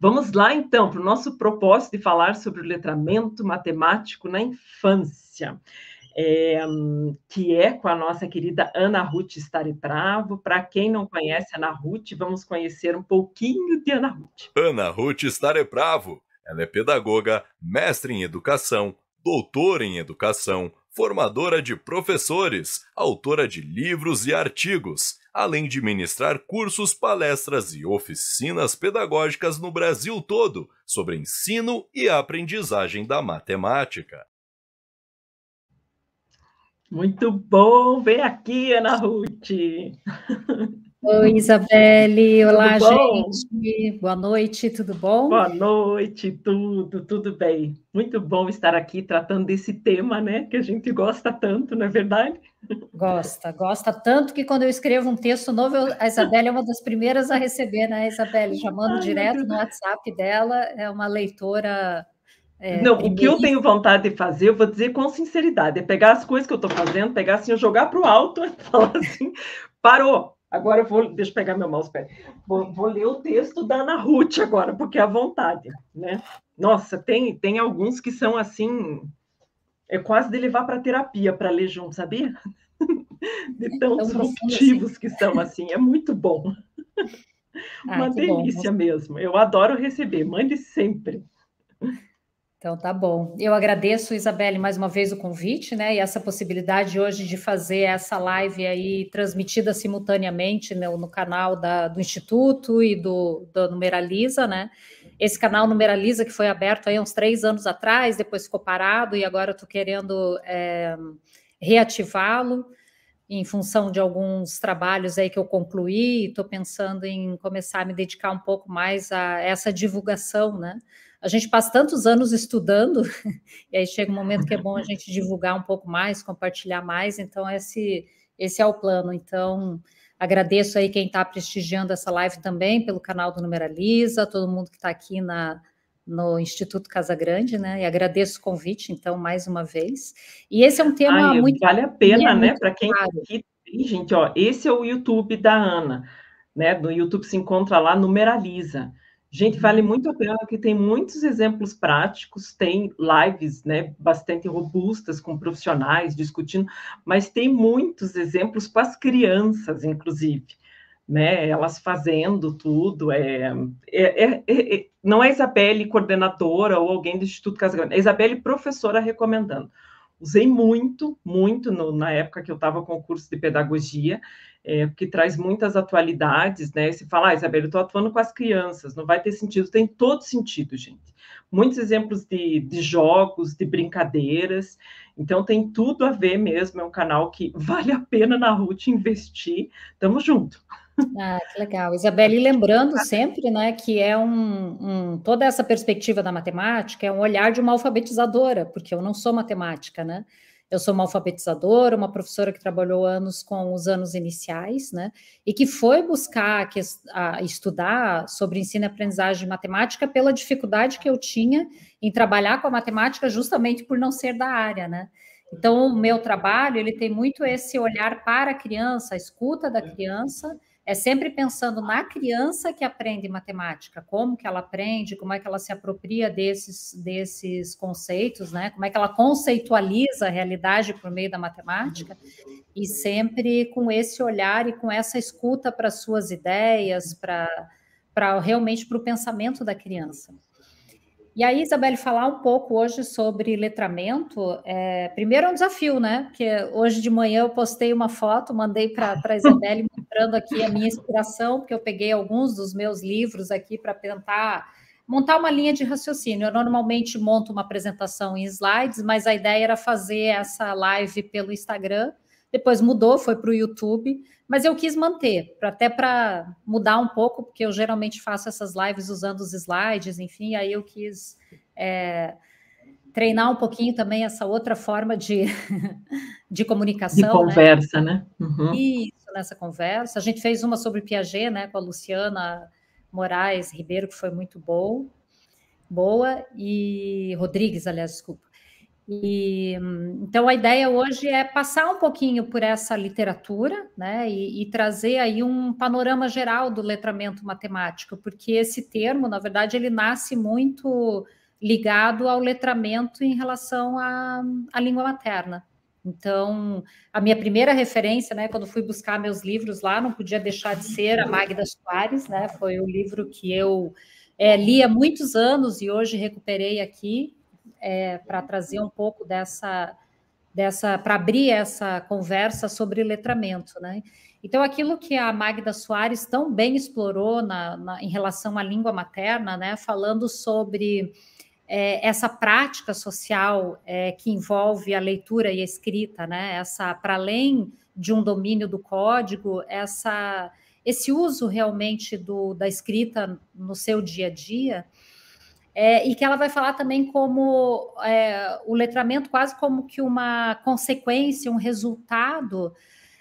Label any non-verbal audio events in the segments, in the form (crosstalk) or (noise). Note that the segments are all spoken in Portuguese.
Vamos lá, então, para o nosso propósito de falar sobre o letramento matemático na infância, é, que é com a nossa querida Ana Ruth Staritravo. Para quem não conhece Ana Ruth, vamos conhecer um pouquinho de Ana Ruth. Ana Ruth Starepravo, ela é pedagoga, mestre em educação, doutora em educação, formadora de professores, autora de livros e artigos além de ministrar cursos, palestras e oficinas pedagógicas no Brasil todo sobre ensino e aprendizagem da matemática. Muito bom ver aqui, Ana Ruth! (laughs) Oi, Isabelle. Olá, tudo gente. Boa noite, tudo bom? Boa noite, tudo, tudo bem. Muito bom estar aqui tratando desse tema, né? Que a gente gosta tanto, não é verdade? Gosta, gosta tanto que quando eu escrevo um texto novo, eu, a Isabelle é uma das primeiras a receber, né, Isabelle? Já mando Ai, direto no WhatsApp dela, é uma leitora é, não, o que eu tenho vontade de fazer, eu vou dizer com sinceridade, é pegar as coisas que eu estou fazendo, pegar assim, jogar para o alto e (laughs) falar assim, parou, Agora eu vou, deixa eu pegar meu mousepad. Vou, vou ler o texto da Ana Ruth agora, porque é à vontade, né? Nossa, tem, tem alguns que são assim, é quase de levar para terapia para ler junto, sabia? De é tão é disruptivos assim. que são assim, é muito bom. Ah, Uma delícia bom. mesmo. Eu adoro receber, mande sempre. Então tá bom. Eu agradeço, Isabelle, mais uma vez o convite, né? E essa possibilidade hoje de fazer essa live aí transmitida simultaneamente no, né, no canal da, do Instituto e do, do Numeraliza, né? Esse canal Numeraliza que foi aberto aí uns três anos atrás, depois ficou parado e agora eu tô querendo é, reativá-lo em função de alguns trabalhos aí que eu concluí, estou pensando em começar a me dedicar um pouco mais a essa divulgação, né? a gente passa tantos anos estudando, (laughs) e aí chega um momento que é bom a gente divulgar um pouco mais, compartilhar mais, então esse, esse é o plano. Então, agradeço aí quem está prestigiando essa live também pelo canal do Numeraliza, todo mundo que está aqui na, no Instituto Casa Grande, né? E agradeço o convite, então, mais uma vez. E esse é um tema Ai, muito. Vale a pena, é né? Para quem está aqui, gente, ó, esse é o YouTube da Ana, né? No YouTube se encontra lá, numeraliza. Gente, vale muito a pena que tem muitos exemplos práticos, tem lives, né, bastante robustas com profissionais discutindo, mas tem muitos exemplos para as crianças, inclusive, né, elas fazendo tudo. É, é, é, é, é não é Isabelle coordenadora ou alguém do Instituto Casagrande, é a Isabelle professora recomendando usei muito, muito no, na época que eu estava com o curso de pedagogia, é, que traz muitas atualidades, né? Se fala, ah, Isabel, eu estou atuando com as crianças, não vai ter sentido, tem todo sentido, gente. Muitos exemplos de, de jogos, de brincadeiras, então tem tudo a ver mesmo, é um canal que (laughs) vale a pena na Ruth investir. Tamo junto. Ah, que legal. Isabelle, lembrando sempre né, que é um, um, toda essa perspectiva da matemática é um olhar de uma alfabetizadora, porque eu não sou matemática, né? Eu sou uma alfabetizadora, uma professora que trabalhou anos com os anos iniciais, né? E que foi buscar que, a, estudar sobre ensino e aprendizagem de matemática pela dificuldade que eu tinha em trabalhar com a matemática justamente por não ser da área, né? Então, o meu trabalho, ele tem muito esse olhar para a criança, a escuta da é. criança, é sempre pensando na criança que aprende matemática, como que ela aprende, como é que ela se apropria desses, desses conceitos, né? Como é que ela conceitualiza a realidade por meio da matemática e sempre com esse olhar e com essa escuta para suas ideias, para realmente para o pensamento da criança. E aí, Isabelle, falar um pouco hoje sobre letramento, é, primeiro é um desafio, né? Porque hoje de manhã eu postei uma foto, mandei para a Isabelle (laughs) mostrando aqui a minha inspiração, porque eu peguei alguns dos meus livros aqui para tentar montar uma linha de raciocínio. Eu normalmente monto uma apresentação em slides, mas a ideia era fazer essa live pelo Instagram depois mudou, foi para o YouTube, mas eu quis manter, até para mudar um pouco, porque eu geralmente faço essas lives usando os slides, enfim, aí eu quis é, treinar um pouquinho também essa outra forma de, (laughs) de comunicação. De né? conversa, né? né? Uhum. Isso, nessa conversa. A gente fez uma sobre Piaget, né, com a Luciana Moraes Ribeiro, que foi muito bom, boa, e Rodrigues, aliás, desculpa. E, então a ideia hoje é passar um pouquinho por essa literatura, né, e, e, trazer aí um panorama geral do letramento matemático, porque esse termo, na verdade, ele nasce muito ligado ao letramento em relação à, à língua materna. Então, a minha primeira referência, né, quando fui buscar meus livros lá, não podia deixar de ser a Magda Soares, né, foi o livro que eu é, li há muitos anos e hoje recuperei aqui é, para trazer um pouco dessa, dessa para abrir essa conversa sobre letramento, né? Então, aquilo que a Magda Soares tão bem explorou na, na em relação à língua materna, né, falando sobre é, essa prática social é, que envolve a leitura e a escrita, né, essa para além de um domínio do código, essa esse uso realmente do, da escrita no seu dia a dia, é, e que ela vai falar também como é, o letramento quase como que uma consequência, um resultado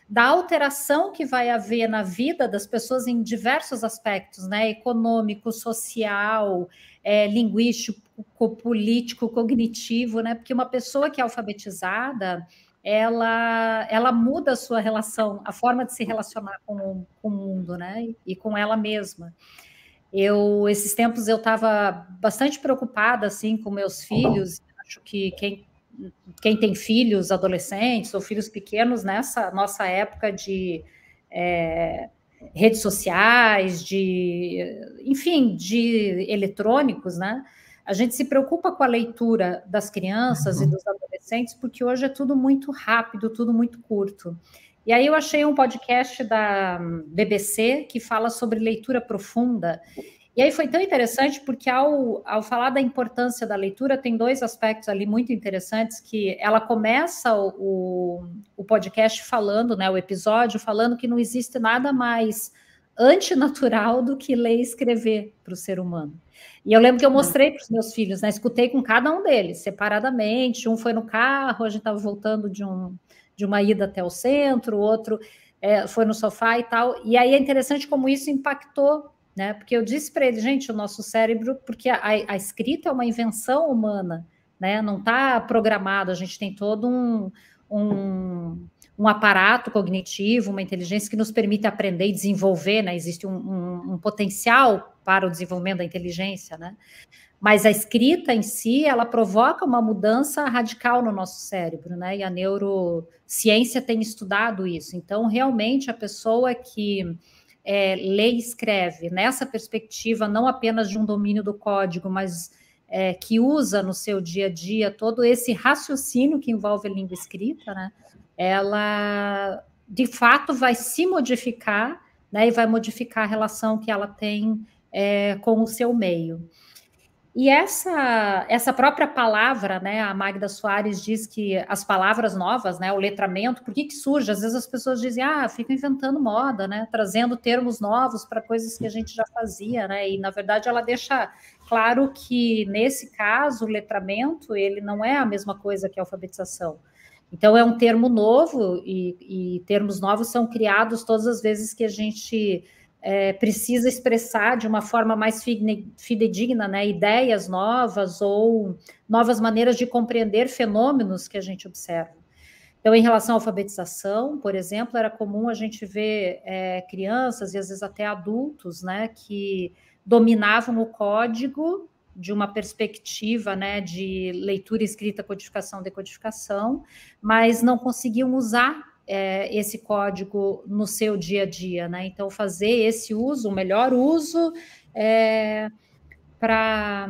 da alteração que vai haver na vida das pessoas em diversos aspectos, né? Econômico, social, é, linguístico, político, cognitivo, né? Porque uma pessoa que é alfabetizada, ela, ela muda a sua relação, a forma de se relacionar com, com o mundo, né? E com ela mesma. Eu, esses tempos, eu estava bastante preocupada, assim, com meus filhos. Acho que quem, quem tem filhos adolescentes ou filhos pequenos nessa nossa época de é, redes sociais, de, enfim, de eletrônicos, né? A gente se preocupa com a leitura das crianças uhum. e dos adolescentes, porque hoje é tudo muito rápido, tudo muito curto. E aí eu achei um podcast da hum, BBC que fala sobre leitura profunda. E aí foi tão interessante porque ao, ao falar da importância da leitura, tem dois aspectos ali muito interessantes que ela começa o, o podcast falando, né, o episódio falando que não existe nada mais antinatural do que ler e escrever para o ser humano. E eu lembro que eu mostrei para os meus filhos, né? Escutei com cada um deles, separadamente. Um foi no carro, a gente estava voltando de um, de uma ida até o centro, o outro é, foi no sofá e tal. E aí é interessante como isso impactou, né? Porque eu disse para ele, gente, o nosso cérebro, porque a, a escrita é uma invenção humana, né? Não está programado, a gente tem todo um, um, um, aparato cognitivo, uma inteligência que nos permite aprender e desenvolver, né? Existe um, um, um potencial para o desenvolvimento da inteligência, né? Mas a escrita em si, ela provoca uma mudança radical no nosso cérebro, né? E a neurociência tem estudado isso. Então, realmente, a pessoa que é, lê e escreve nessa perspectiva, não apenas de um domínio do código, mas é, que usa no seu dia a dia todo esse raciocínio que envolve a língua escrita, né? Ela, de fato, vai se modificar, né? E vai modificar a relação que ela tem é, com o seu meio. E essa, essa própria palavra, né? A Magda Soares diz que as palavras novas, né? O letramento, por que, que surge? Às vezes as pessoas dizem, ah, fica inventando moda, né? Trazendo termos novos para coisas que a gente já fazia, né? E na verdade ela deixa claro que nesse caso o letramento ele não é a mesma coisa que a alfabetização. Então, é um termo novo e, e, termos novos são criados todas as vezes que a gente é, precisa expressar de uma forma mais fidedigna né, ideias novas ou novas maneiras de compreender fenômenos que a gente observa. Então, em relação à alfabetização, por exemplo, era comum a gente ver é, crianças e às vezes até adultos né, que dominavam o código de uma perspectiva né, de leitura, escrita, codificação, decodificação, mas não conseguiam usar é, esse código no seu dia a dia, né? Então, fazer esse uso, o melhor uso, é, para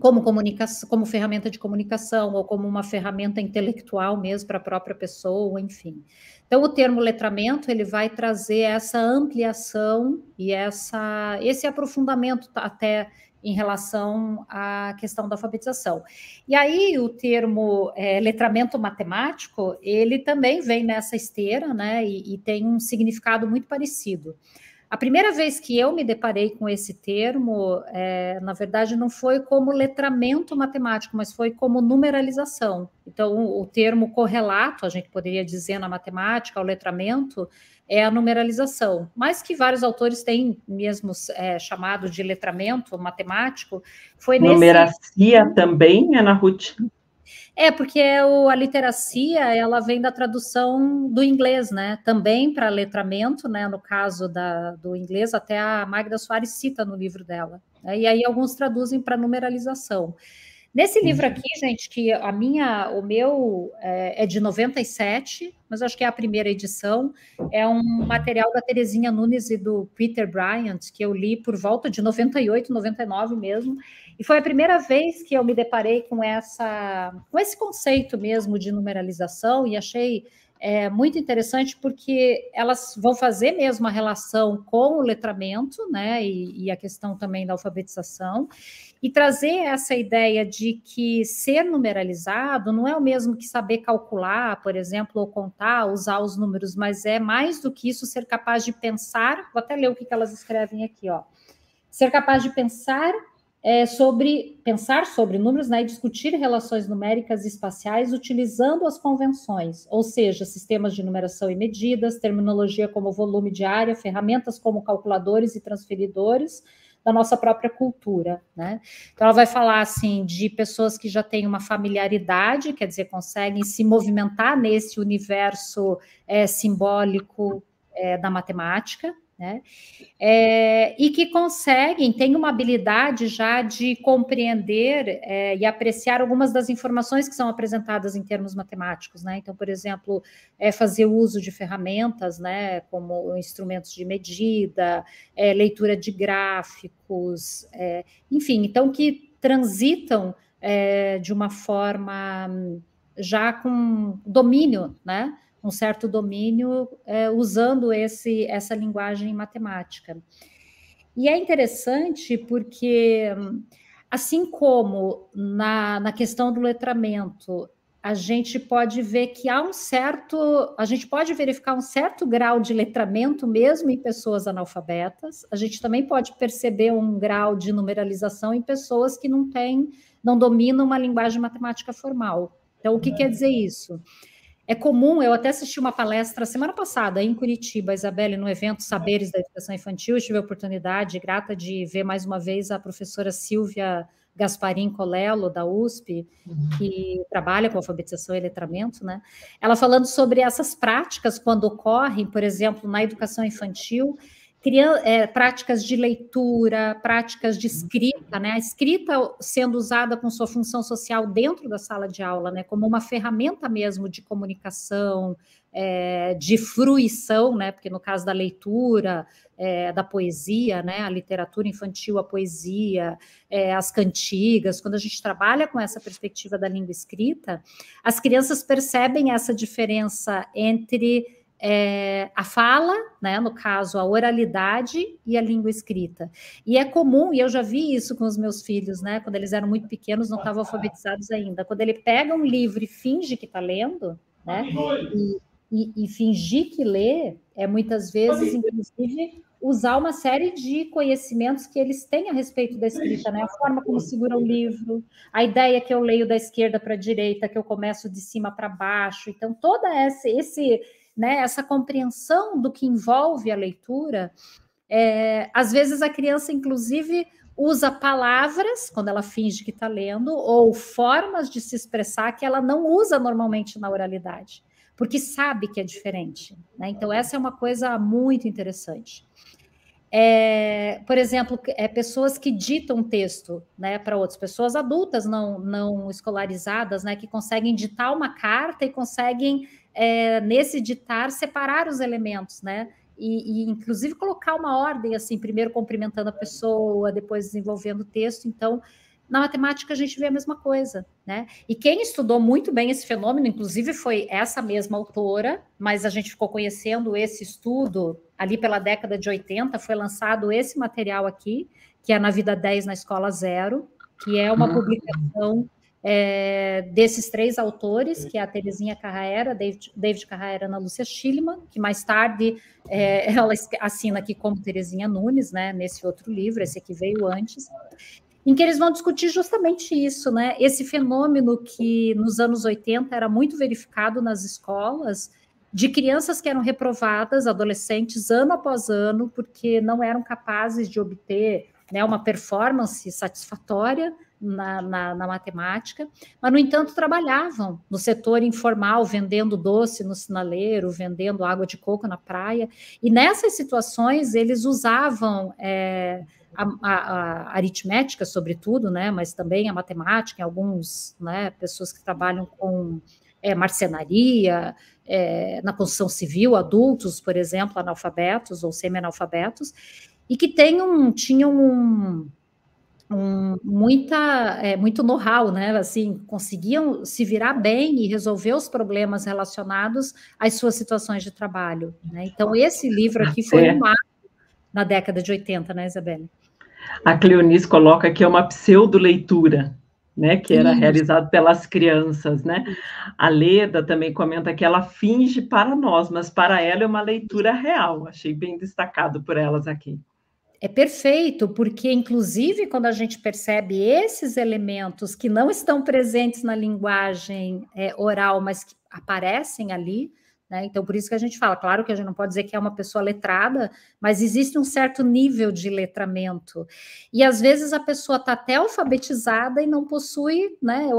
como comunicação, como ferramenta de comunicação ou como uma ferramenta intelectual mesmo para a própria pessoa, enfim. Então, o termo letramento ele vai trazer essa ampliação e essa esse aprofundamento até em relação à questão da alfabetização. E aí o termo é, letramento matemático, ele também vem nessa esteira, né, e, e tem um significado muito parecido. A primeira vez que eu me deparei com esse termo, é, na verdade, não foi como letramento matemático, mas foi como numeralização. Então, o, termo correlato, a gente poderia dizer na matemática, o letramento, é a numeralização, mas que vários autores têm mesmo é, chamado de letramento matemático. Foi Numeracia também, Ana Ruth? É, porque é o, a literacia, ela vem da tradução do inglês, né? Também para letramento, né? No caso da, do inglês, até a Magda Soares cita no livro dela. Né? E aí alguns traduzem para numeralização. Nesse livro aqui, gente, que a minha, o meu é, é, de 97, mas acho que é a primeira edição, é um material da Terezinha Nunes e do Peter Bryant, que eu li por volta de 98, 99 mesmo, e foi a primeira vez que eu me deparei com essa, com esse conceito mesmo de numeralização e achei é, muito interessante porque elas vão fazer mesmo a relação com o letramento, né, e, e a questão também da alfabetização e trazer essa ideia de que ser numeralizado não é o mesmo que saber calcular, por exemplo, ou contar, usar os números, mas é mais do que isso ser capaz de pensar. Vou até ler o que elas escrevem aqui, ó. Ser capaz de pensar é, sobre pensar sobre números né, e discutir relações numéricas e espaciais utilizando as convenções, ou seja, sistemas de numeração e medidas, terminologia como volume de área, ferramentas como calculadores e transferidores da nossa própria cultura. Né? Então, ela vai falar assim de pessoas que já têm uma familiaridade, quer dizer, conseguem se movimentar nesse universo é, simbólico é, da matemática, né? É, e que conseguem, têm uma habilidade já de compreender é, e apreciar algumas das informações que são apresentadas em termos matemáticos, né? Então, por exemplo, é fazer uso de ferramentas, né, como instrumentos de medida, é, leitura de gráficos, é, enfim, então que transitam é, de uma forma já com domínio, né? um certo domínio é, usando esse, essa linguagem matemática. E é interessante porque, assim como na, na questão do letramento, a gente pode ver que há um certo, a gente pode verificar um certo grau de letramento mesmo em pessoas analfabetas. A gente também pode perceber um grau de numeralização em pessoas que não têm, não dominam uma linguagem matemática formal. Então, o que é. quer dizer isso? É comum, eu até assisti uma palestra semana passada em Curitiba, Isabelle, no evento Saberes da Educação Infantil, eu tive a oportunidade grata de ver mais uma vez a professora Silvia Gasparin Colello, da USP, que trabalha com alfabetização e letramento, né? Ela falando sobre essas práticas quando ocorrem, por exemplo, na educação infantil, é, práticas de leitura, práticas de uhum. escrita, né? A escrita sendo usada com sua função social dentro da sala de aula, né? Como uma ferramenta mesmo de comunicação, é, de fruição, né? Porque no caso da leitura, é, da poesia, né? A literatura infantil, a poesia, é, as cantigas, quando a gente trabalha com essa perspectiva da língua escrita, as crianças percebem essa diferença entre é, a fala, né, no caso, a oralidade e a língua escrita. E é comum, e eu já vi isso com os meus filhos, né, quando eles eram muito pequenos, não estavam alfabetizados ainda. Quando ele pega um livro e finge que está lendo, né, e, e, e, fingir que lê, é muitas vezes, inclusive, usar uma série de conhecimentos que eles têm a respeito da escrita, né? A forma como segura o livro, a ideia que eu leio da esquerda para a direita, que eu começo de cima para baixo. Então, toda essa, esse né, essa compreensão do que envolve a leitura, é, às vezes a criança, inclusive, usa palavras quando ela finge que está lendo, ou formas de se expressar que ela não usa normalmente na oralidade, porque sabe que é diferente. Né? Então, essa é uma coisa muito interessante. É, por exemplo, é, pessoas que ditam texto né, para outras pessoas adultas não, não escolarizadas, né, que conseguem ditar uma carta e conseguem é, nesse ditar, separar os elementos, né? E, e, inclusive colocar uma ordem assim, primeiro cumprimentando a pessoa, depois desenvolvendo o texto. Então, na matemática a gente vê a mesma coisa, né? E quem estudou muito bem esse fenômeno, inclusive foi essa mesma autora, mas a gente ficou conhecendo esse estudo ali pela década de 80, foi lançado esse material aqui, que é na vida 10 na escola zero, que é uma uhum. publicação é, desses três autores, que é a Terezinha Carraera, David, David Carraera, Ana Lúcia Schillman, que mais tarde é, (laughs) ela assina aqui como Terezinha Nunes, né, nesse outro livro, esse aqui veio antes, em que eles vão discutir justamente isso, né, esse fenômeno que nos anos 80 era muito verificado nas escolas, de crianças que eram reprovadas, adolescentes, ano após ano, porque não eram capazes de obter né, uma performance satisfatória, na, na, na, matemática, mas, no entanto, trabalhavam no setor informal, vendendo doce no sinaleiro, vendendo água de coco na praia, e nessas situações eles usavam é, a, a, a, aritmética, sobretudo, né, mas também a matemática, em alguns, né, pessoas que trabalham com é, marcenaria, é, na construção civil, adultos, por exemplo, analfabetos ou semi-analfabetos, e que tem um, tinham um um, muita, é, muito know-how, né? Assim, conseguiam se virar bem e resolver os problemas relacionados às suas situações de trabalho. Né? Então, esse livro aqui foi é. um marco na década de 80, né, Isabelle? A Cleonice coloca que é uma pseudo-leitura, né, que era realizada pelas crianças, né? A Leda também comenta que ela finge para nós, mas para ela é uma leitura real. Achei bem destacado por elas aqui é perfeito, porque inclusive quando a gente percebe esses elementos que não estão presentes na linguagem é, oral, mas que aparecem ali, né? Então, por isso que a gente fala, claro que a gente não pode dizer que é uma pessoa letrada, mas existe um certo nível de letramento. E às vezes a pessoa está até alfabetizada e não possui, né,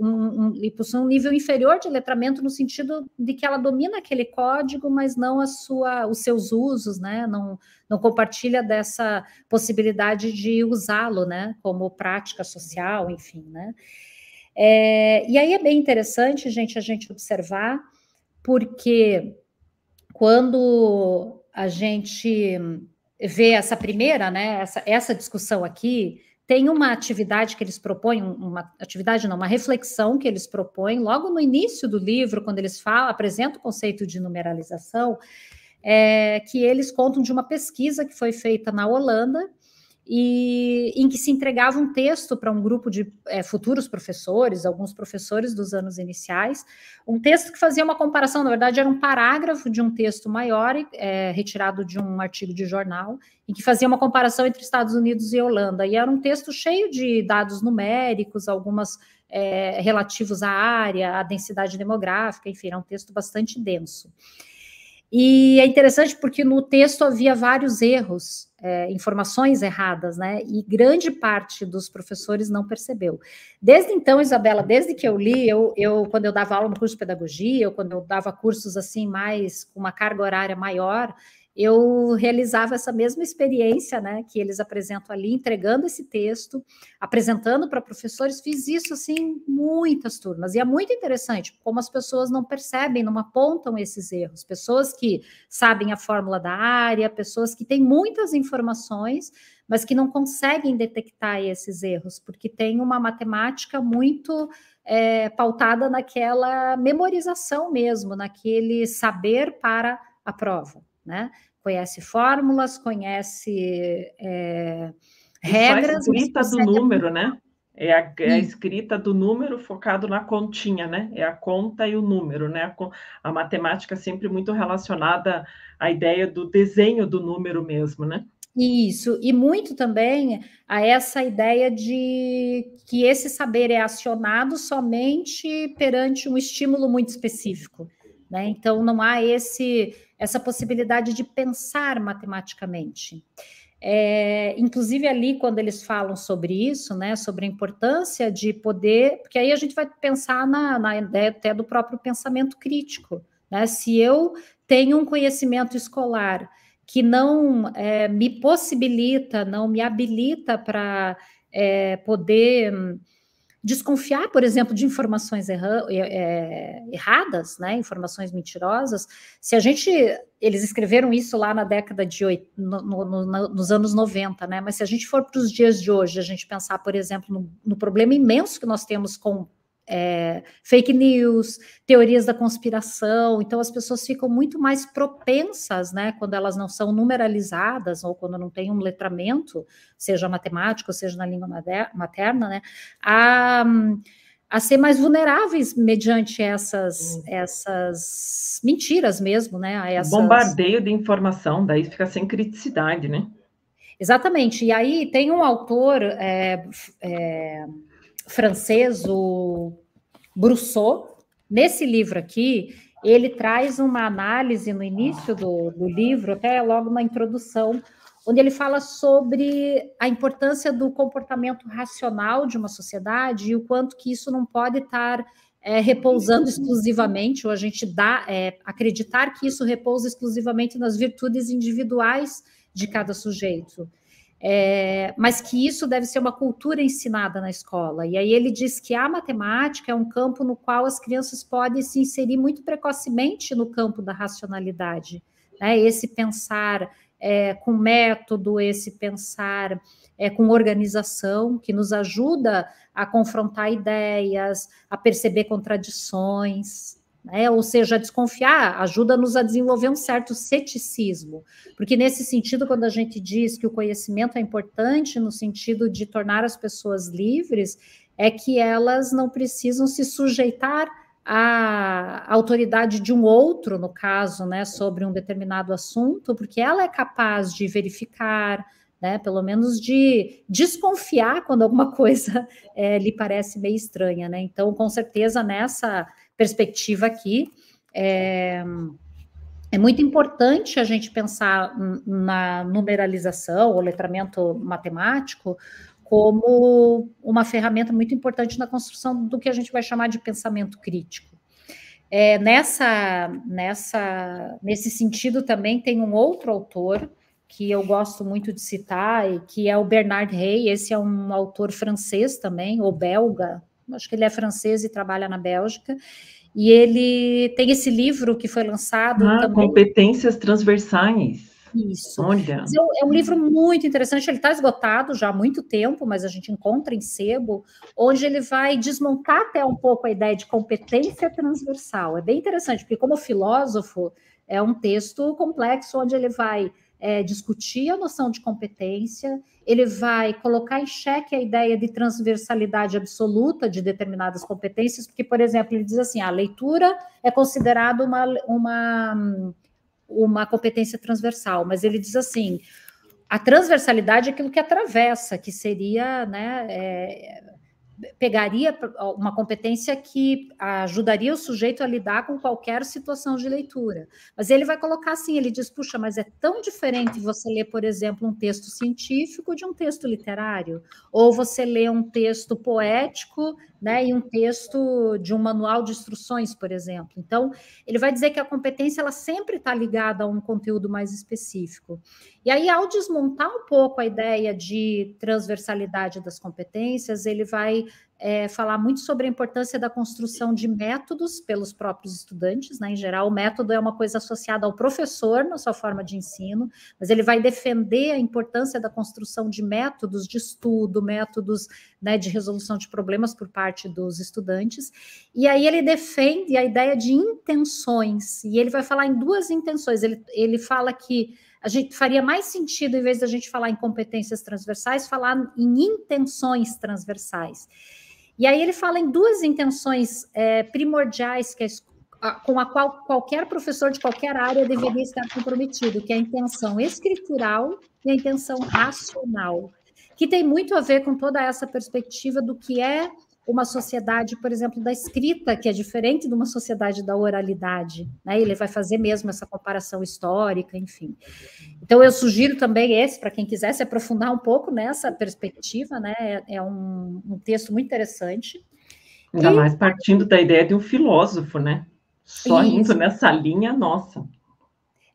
um, um, e possui um nível inferior de letramento no sentido de que ela domina aquele código, mas não a sua, os seus usos, né? Não, não compartilha dessa possibilidade de usá-lo, né? Como prática social, enfim, né? É, e aí é bem interessante, gente, a gente observar porque quando a gente vê essa primeira, né, essa, essa discussão aqui, tem uma atividade que eles propõem, uma atividade não, uma reflexão que eles propõem logo no início do livro, quando eles falam, apresentam o conceito de numeralização, é, que eles contam de uma pesquisa que foi feita na Holanda, e em que se entregava um texto para um grupo de é, futuros professores, alguns professores dos anos iniciais, um texto que fazia uma comparação, na verdade, era um parágrafo de um texto maior, é, retirado de um artigo de jornal, em que fazia uma comparação entre Estados Unidos e Holanda, e era um texto cheio de dados numéricos, algumas é, relativos à área, à densidade demográfica, enfim, era um texto bastante denso. E é interessante porque no texto havia vários erros, é, informações erradas, né? E grande parte dos professores não percebeu. Desde então, Isabela, desde que eu li, eu, eu quando eu dava aula no curso de pedagogia, ou quando eu dava cursos assim mais com uma carga horária maior, eu realizava essa mesma experiência, né, que eles apresentam ali, entregando esse texto, apresentando para professores, fiz isso assim muitas turmas, e é muito interessante como as pessoas não percebem, não apontam esses erros, pessoas que sabem a fórmula da área, pessoas que têm muitas informações, mas que não conseguem detectar esses erros, porque tem uma matemática muito é, pautada naquela memorização mesmo, naquele saber para a prova né? Conhece fórmulas, conhece é, regras. É só a escrita do número, né? É a, é a, escrita do número focado na continha, né? É a conta e o número, né? A, a matemática sempre muito relacionada à ideia do desenho do número mesmo, né? Isso, e muito também a essa ideia de que esse saber é acionado somente perante um estímulo muito específico. Né? Então, não há esse, essa possibilidade de pensar matematicamente. É, inclusive ali quando eles falam sobre isso, né, sobre a importância de poder, porque aí a gente vai pensar na, na ideia até do próprio pensamento crítico, né? Se eu tenho um conhecimento escolar que não é, me possibilita, não me habilita para é, poder hum, desconfiar, por exemplo, de informações erra, é, é, erradas, né, informações mentirosas. Se a gente, eles escreveram isso lá na década de no, no, no, nos anos 90, né, mas se a gente for para os dias de hoje, a gente pensar, por exemplo, no, no problema imenso que nós temos com é, fake news, teorias da conspiração. Então, as pessoas ficam muito mais propensas, né, quando elas não são numeralizadas ou quando não tem um letramento, seja matemático, seja na língua materna, né, a, a ser mais vulneráveis mediante essas, hum. essas mentiras mesmo, né? A essas... Bombardeio de informação, daí fica sem criticidade, né? Exatamente. E aí tem um autor. É, é francês, o Brousseau. Nesse livro aqui, ele traz uma análise no início do, do livro, até logo na introdução, onde ele fala sobre a importância do comportamento racional de uma sociedade e o quanto que isso não pode estar é, repousando exclusivamente, ou a gente dá é, acreditar que isso repousa exclusivamente nas virtudes individuais de cada sujeito é, mas que isso deve ser uma cultura ensinada na escola. E aí ele diz que a matemática é um campo no qual as crianças podem se inserir muito precocemente no campo da racionalidade, né? Esse pensar é, com método, esse pensar é, com organização, que nos ajuda a confrontar ideias, a perceber contradições, né? Ou seja, desconfiar ajuda-nos a desenvolver um certo ceticismo, porque nesse sentido, quando a gente diz que o conhecimento é importante no sentido de tornar as pessoas livres, é que elas não precisam se sujeitar à autoridade de um outro, no caso, né, sobre um determinado assunto, porque ela é capaz de verificar, né, pelo menos de desconfiar quando alguma (laughs) coisa é, lhe parece meio estranha, né? Então, com certeza nessa perspectiva aqui. É, é muito importante a gente pensar na numeralização ou letramento matemático como uma ferramenta muito importante na construção do que a gente vai chamar de pensamento crítico. É, nessa, nessa, nesse sentido, também tem um outro autor que eu gosto muito de citar, e que é o Bernard Rey, esse é um autor francês também, ou belga, acho que ele é francês e trabalha na Bélgica. E ele tem esse livro que foi lançado. Ah, também. Competências Transversais. Isso. Olha. É, é um livro muito interessante, ele está esgotado já há muito tempo, mas a gente encontra em sebo, onde ele vai desmontar até um pouco a ideia de competência transversal. É bem interessante, porque como filósofo, é um texto complexo onde ele vai é, discutir a noção de competência ele vai colocar em xeque a ideia de transversalidade absoluta de determinadas competências, porque, por exemplo, ele diz assim: a leitura é considerada uma, uma, uma competência transversal, mas ele diz assim. A transversalidade é aquilo que atravessa, que seria né, é, pegaria uma competência que ajudaria o sujeito a lidar com qualquer situação de leitura. Mas ele vai colocar assim, ele diz, puxa, mas é tão diferente você ler, por exemplo, um texto científico de um texto literário, ou você ler um texto poético né, e um texto de um manual de instruções, por exemplo. Então, ele vai dizer que a competência ela sempre está ligada a um conteúdo mais específico. E aí, ao desmontar um pouco a ideia de transversalidade das competências, ele vai é, falar muito sobre a importância da construção de métodos pelos próprios estudantes, né? Em geral, o método é uma coisa associada ao professor na sua forma de ensino, mas ele vai defender a importância da construção de métodos de estudo, métodos né, de resolução de problemas por parte dos estudantes. E aí ele defende a ideia de intenções, e ele vai falar em duas intenções. Ele, ele fala que a gente faria mais sentido, em vez da gente falar em competências transversais, falar em intenções transversais. E aí ele fala em duas intenções é, primordiais que a, a, com a qual qualquer professor de qualquer área deveria estar comprometido, que é a intenção escritural e a intenção racional, que tem muito a ver com toda essa perspectiva do que é uma sociedade, por exemplo, da escrita, que é diferente de uma sociedade da oralidade. Né? Ele vai fazer mesmo essa comparação histórica, enfim. Então, eu sugiro também esse, para quem quiser se aprofundar um pouco nessa perspectiva, né? é, é um, um, texto muito interessante. Ainda e... mais partindo da ideia de um filósofo, né? Só Isso. indo nessa linha nossa.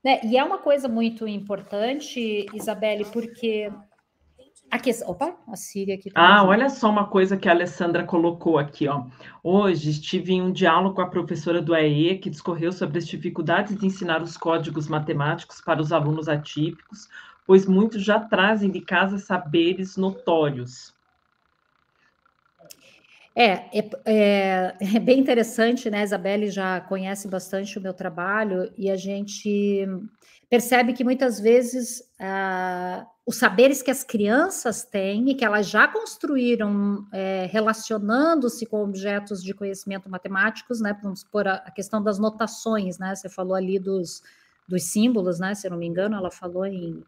Né? E é uma coisa muito importante, Isabelle, porque opa, a Síria aqui. Tá ah, olha só uma coisa que a Alessandra colocou aqui, ó. Hoje estive em um diálogo com a professora do AE que discorreu sobre as dificuldades de ensinar os códigos matemáticos para os alunos atípicos, pois muitos já trazem de casa saberes notórios. É, é, é, é, bem interessante, né? A Isabelle já conhece bastante o meu trabalho e a gente percebe que muitas vezes ah, os saberes que as crianças têm e que elas já construíram é, relacionando-se com objetos de conhecimento matemáticos, né? Vamos supor a, a, questão das notações, né? Você falou ali dos, dos símbolos, né? Se eu não me engano, ela falou em. Uhum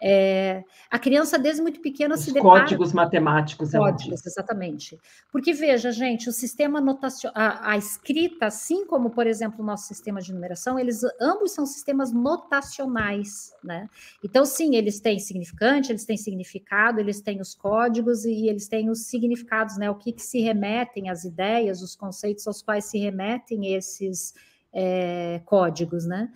é, a criança, desde muito pequena, Os se depara... Códigos matemáticos. É códigos, exatamente. Porque, veja, gente, o sistema notacional... A, a, escrita, assim como, por exemplo, o nosso sistema de numeração, eles ambos são sistemas notacionais, né? Então, sim, eles têm significante, eles têm significado, eles têm os códigos e eles têm os significados, né? O que, que se remetem, as ideias, os conceitos aos quais se remetem esses é, códigos, né?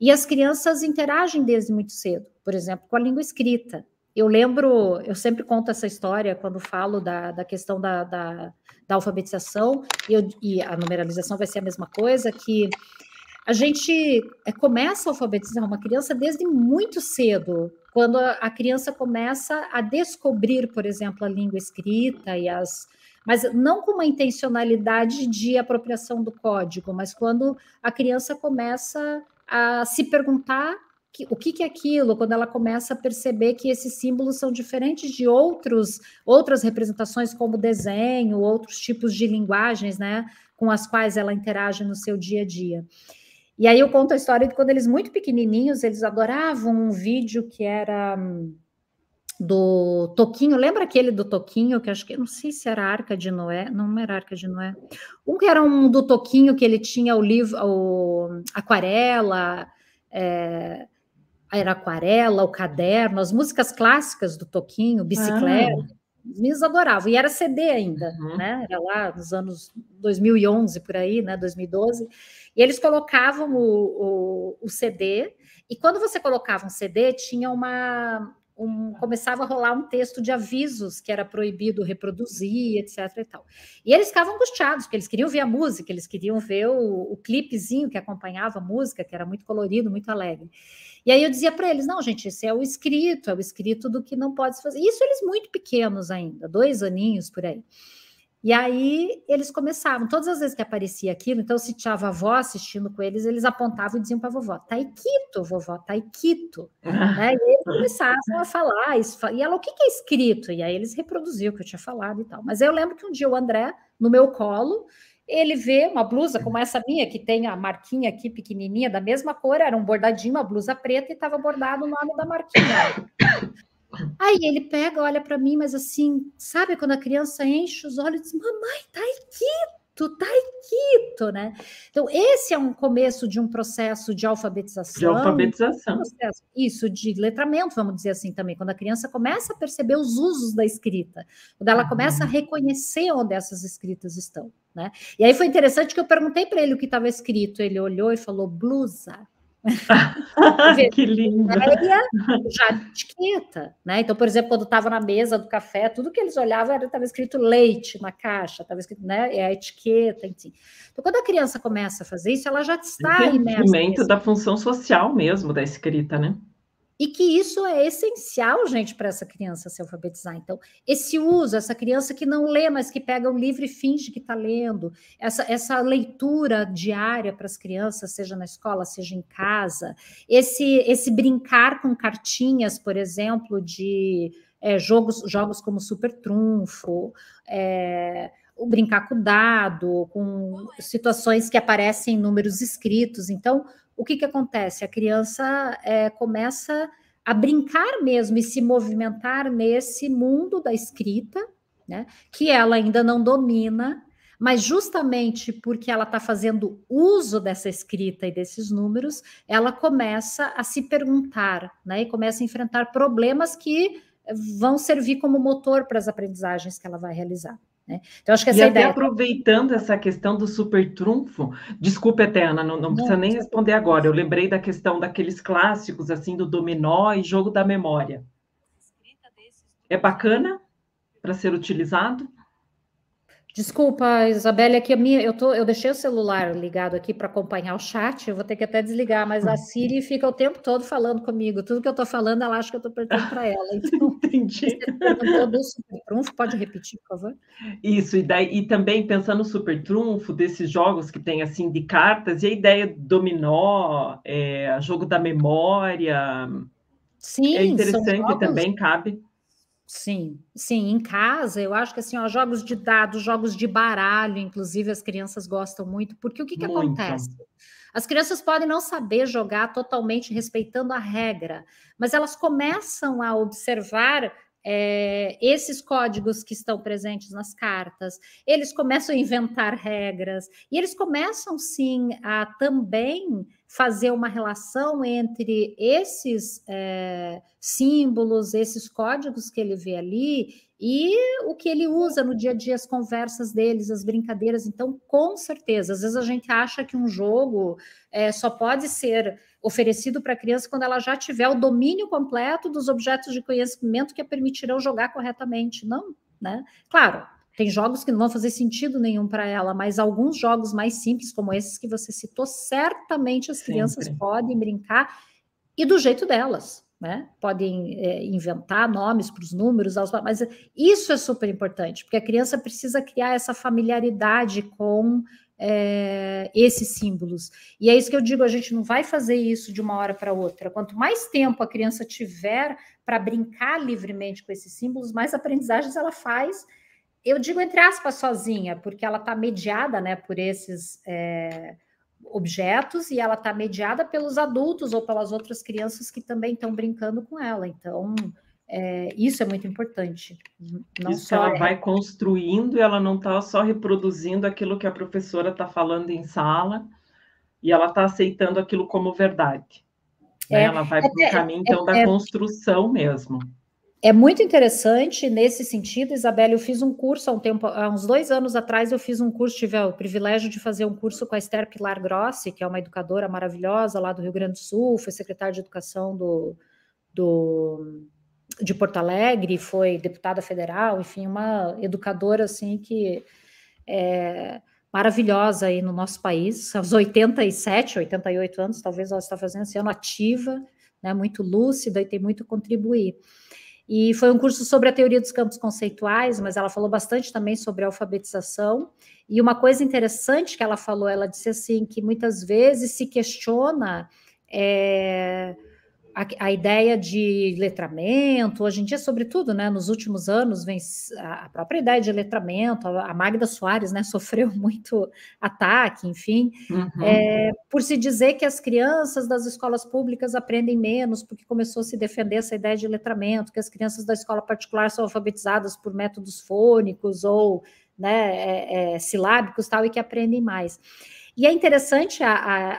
E as crianças interagem desde muito cedo por exemplo, com a língua escrita. Eu lembro, eu sempre conto essa história quando falo da, da questão da, da, da alfabetização, e, eu, e a numeralização vai ser a mesma coisa, que a gente eh, começa a alfabetizar uma criança desde muito cedo, quando a criança começa a descobrir, por exemplo, a língua escrita e as. Mas não com uma intencionalidade de apropriação do código, mas quando a criança começa a se perguntar o que, que é aquilo, quando ela começa a perceber que esses símbolos são diferentes de outros, outras representações, como desenho, outros tipos de linguagens, né, com as quais ela interage no seu dia a dia. E aí eu conto a história de quando eles muito pequenininhos, eles adoravam um vídeo que era hum, do Toquinho, lembra aquele do Toquinho, que acho que, não sei se era Arca de Noé, não, não era Arca de Noé, um que era um do Toquinho, que ele tinha o livro, o hum, Aquarela, é, era aquarela, o caderno, as músicas clássicas do Toquinho, bicicleta. Ah. Os meninos adoravam, e era CD ainda, uhum. né? Era lá nos anos 2011, por aí, né? 2012. E eles colocavam o, o, o CD, e quando você colocava um CD, tinha uma. Um, começava a rolar um texto de avisos que era proibido reproduzir, etc. E, tal. e eles ficavam angustiados, porque eles queriam ver a música, eles queriam ver o, o clipezinho que acompanhava a música, que era muito colorido, muito alegre. E aí eu dizia para eles: não, gente, esse é o escrito, é o escrito do que não pode se fazer. Isso eles muito pequenos ainda, dois aninhos por aí. E aí eles começavam, todas as vezes que aparecia aquilo, então se tinha a vovó assistindo com eles, eles apontavam e diziam para a vovó, Taiquito, vovó, Taiquito. (laughs) né? E eles começavam a falar, e ela, o que, que é escrito? E aí eles reproduziam o que eu tinha falado e tal. Mas eu lembro que um dia o André, no meu colo, ele vê uma blusa como essa minha, que tem a marquinha aqui pequenininha, da mesma cor, era um bordadinho, uma blusa preta e estava bordado o nome da marquinha. Aí ele pega, olha para mim, mas assim, sabe quando a criança enche os olhos e diz: Mamãe, tá aqui, quieto, tá quieto, né? Então, esse é um começo de um processo de alfabetização. De alfabetização. Um processo, isso, de letramento, vamos dizer assim também, quando a criança começa a perceber os usos da escrita, quando ela começa a uhum. reconhecer onde essas escritas estão, né? E aí foi interessante que eu perguntei para ele o que estava escrito, ele olhou e falou blusa que lindo! etiqueta, né? Então, por exemplo, quando estava na mesa do café, tudo que eles olhavam era estava escrito leite na caixa, estava escrito, né? É a etiqueta, enfim. Então, quando a criança começa a fazer isso, ela já está imersa. Entendimento da função social mesmo da escrita, né? E que isso é essencial, gente, para essa criança se alfabetizar. Então, esse uso, essa criança que não lê, mas que pega um livro e finge que está lendo, essa, essa leitura diária para as crianças, seja na escola, seja em casa, esse, esse brincar com cartinhas, por exemplo, de é, jogos, jogos como Super Trunfo, é, eh, o brincar com dado, com situações que aparecem em números escritos. Então, o que, que acontece? A criança é, começa a brincar mesmo e se movimentar nesse mundo da escrita, né, que ela ainda não domina, mas justamente porque ela está fazendo uso dessa escrita e desses números, ela começa a se perguntar, né, e começa a enfrentar problemas que vão servir como motor para as aprendizagens que ela vai realizar. Né? Então, acho que essa e é ideia... até aproveitando essa questão do super trunfo, desculpe até, Ana, não, não precisa nem responder agora, eu lembrei da questão daqueles clássicos, assim, do dominó e jogo da memória. É bacana para ser utilizado? Desculpa, Isabelle, aqui é a minha, eu, tô, eu deixei o celular ligado aqui para acompanhar o chat, eu vou ter que até desligar, mas a Siri fica o tempo todo falando comigo, tudo que eu estou falando, ela acha que eu estou perguntando para ela. Então, (laughs) Entendi. Tá do super trunfo, pode repetir, por favor? Isso, e, daí, e também pensando no super trunfo, desses jogos que tem assim de cartas, e a ideia do dominó, é, jogo da memória. Sim, é interessante jogos... também, cabe. Sim, sim, em casa eu acho que assim, ó, jogos de dados, jogos de baralho, inclusive as crianças gostam muito, porque o que, que acontece? As crianças podem não saber jogar totalmente respeitando a regra, mas elas começam a observar é, esses códigos que estão presentes nas cartas, eles começam a inventar regras, e eles começam sim a também fazer uma relação entre esses é, símbolos, esses códigos que ele vê ali e o que ele usa no dia a dia, as conversas deles, as brincadeiras. Então, com certeza, às vezes a gente acha que um jogo é, só pode ser oferecido para a criança quando ela já tiver o domínio completo dos objetos de conhecimento que a permitirão jogar corretamente. Não, né? Claro, tem jogos que não vão fazer sentido nenhum para ela, mas alguns jogos mais simples, como esses que você citou, certamente as Sempre. crianças podem brincar e do jeito delas. Né? Podem é, inventar nomes para os números, mas isso é super importante, porque a criança precisa criar essa familiaridade com é, esses símbolos. E é isso que eu digo: a gente não vai fazer isso de uma hora para outra. Quanto mais tempo a criança tiver para brincar livremente com esses símbolos, mais aprendizagens ela faz eu digo entre aspas sozinha, porque ela está mediada né, por esses é, objetos e ela está mediada pelos adultos ou pelas outras crianças que também estão brincando com ela. Então, é, isso é muito importante. Não isso ela é... vai construindo, e ela não está só reproduzindo aquilo que a professora está falando em sala e ela está aceitando aquilo como verdade. Né? É, ela vai é, para o caminho é, então, da construção mesmo. É muito interessante nesse sentido, Isabela. Eu fiz um curso há um tempo, há uns dois anos atrás, eu fiz um curso, tive o privilégio de fazer um curso com a Esther Pilar Grossi, que é uma educadora maravilhosa lá do Rio Grande do Sul, foi secretária de educação do, do de Porto Alegre, foi deputada federal, enfim, uma educadora assim que é maravilhosa aí no nosso país, aos 87, 88 anos, talvez ela está fazendo esse ano ativa, né, muito lúcida e tem muito a contribuir. E foi um curso sobre a teoria dos campos conceituais, mas ela falou bastante também sobre alfabetização. E uma coisa interessante que ela falou, ela disse assim, que muitas vezes se questiona é, a, a, ideia de letramento, hoje em dia, sobretudo, né, nos últimos anos, vem a própria ideia de letramento, a Magda Soares né, (laughs) sofreu muito ataque, enfim, uhum. é, por se dizer que as crianças das escolas públicas aprendem menos, porque começou a se defender essa ideia de letramento, que as crianças da escola particular são alfabetizadas por métodos fônicos ou né, é, é, silábicos tal, e que aprendem mais. E é interessante a, a,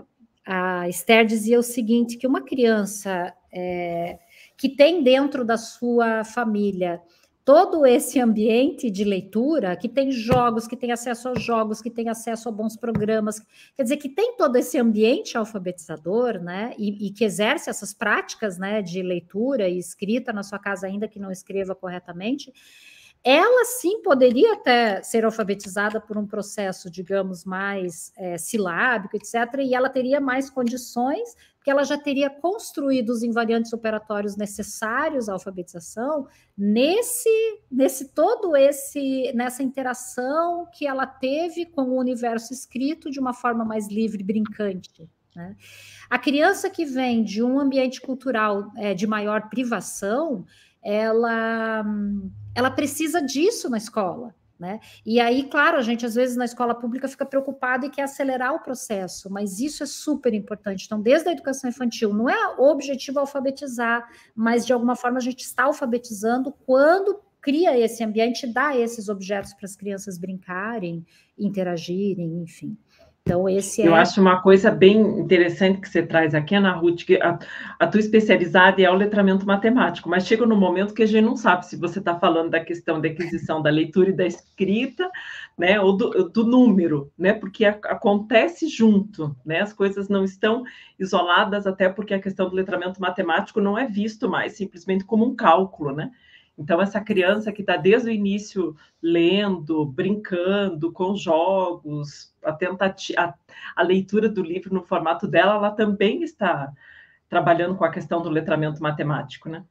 a a Esther dizia o seguinte: que uma criança é, que tem dentro da sua família todo esse ambiente de leitura, que tem jogos, que tem acesso a jogos, que tem acesso a bons programas, quer dizer, que tem todo esse ambiente alfabetizador, né, e, e que exerce essas práticas, né, de leitura e escrita na sua casa, ainda que não escreva corretamente, ela sim poderia até ser alfabetizada por um processo, digamos, mais é, silábico, etc., e ela teria mais condições, porque ela já teria construído os invariantes operatórios necessários à alfabetização nesse, nesse todo esse, nessa interação que ela teve com o universo escrito de uma forma mais livre, brincante. Né? A criança que vem de um ambiente cultural é, de maior privação, ela, ela precisa disso na escola. Né? E aí, claro, a gente às vezes na escola pública fica preocupado e quer acelerar o processo, mas isso é super importante. Então, desde a educação infantil, não é o objetivo alfabetizar, mas de alguma forma a gente está alfabetizando quando cria esse ambiente, dá esses objetos para as crianças brincarem, interagirem, enfim. Então, esse Eu é acho uma coisa bem interessante que você traz aqui, Ana Ruth, que a, a tua especializada é o letramento matemático, mas chega no momento que a gente não sabe se você está falando da questão da aquisição da leitura e da escrita, né, ou do, do número, né, porque a, acontece junto, né, as coisas não estão isoladas, até porque a questão do letramento matemático não é visto mais simplesmente como um cálculo, né, então, essa criança que está desde o início lendo, brincando com jogos, a, tentativa, a, a leitura do livro no formato dela, ela também está trabalhando com a questão do letramento matemático, né?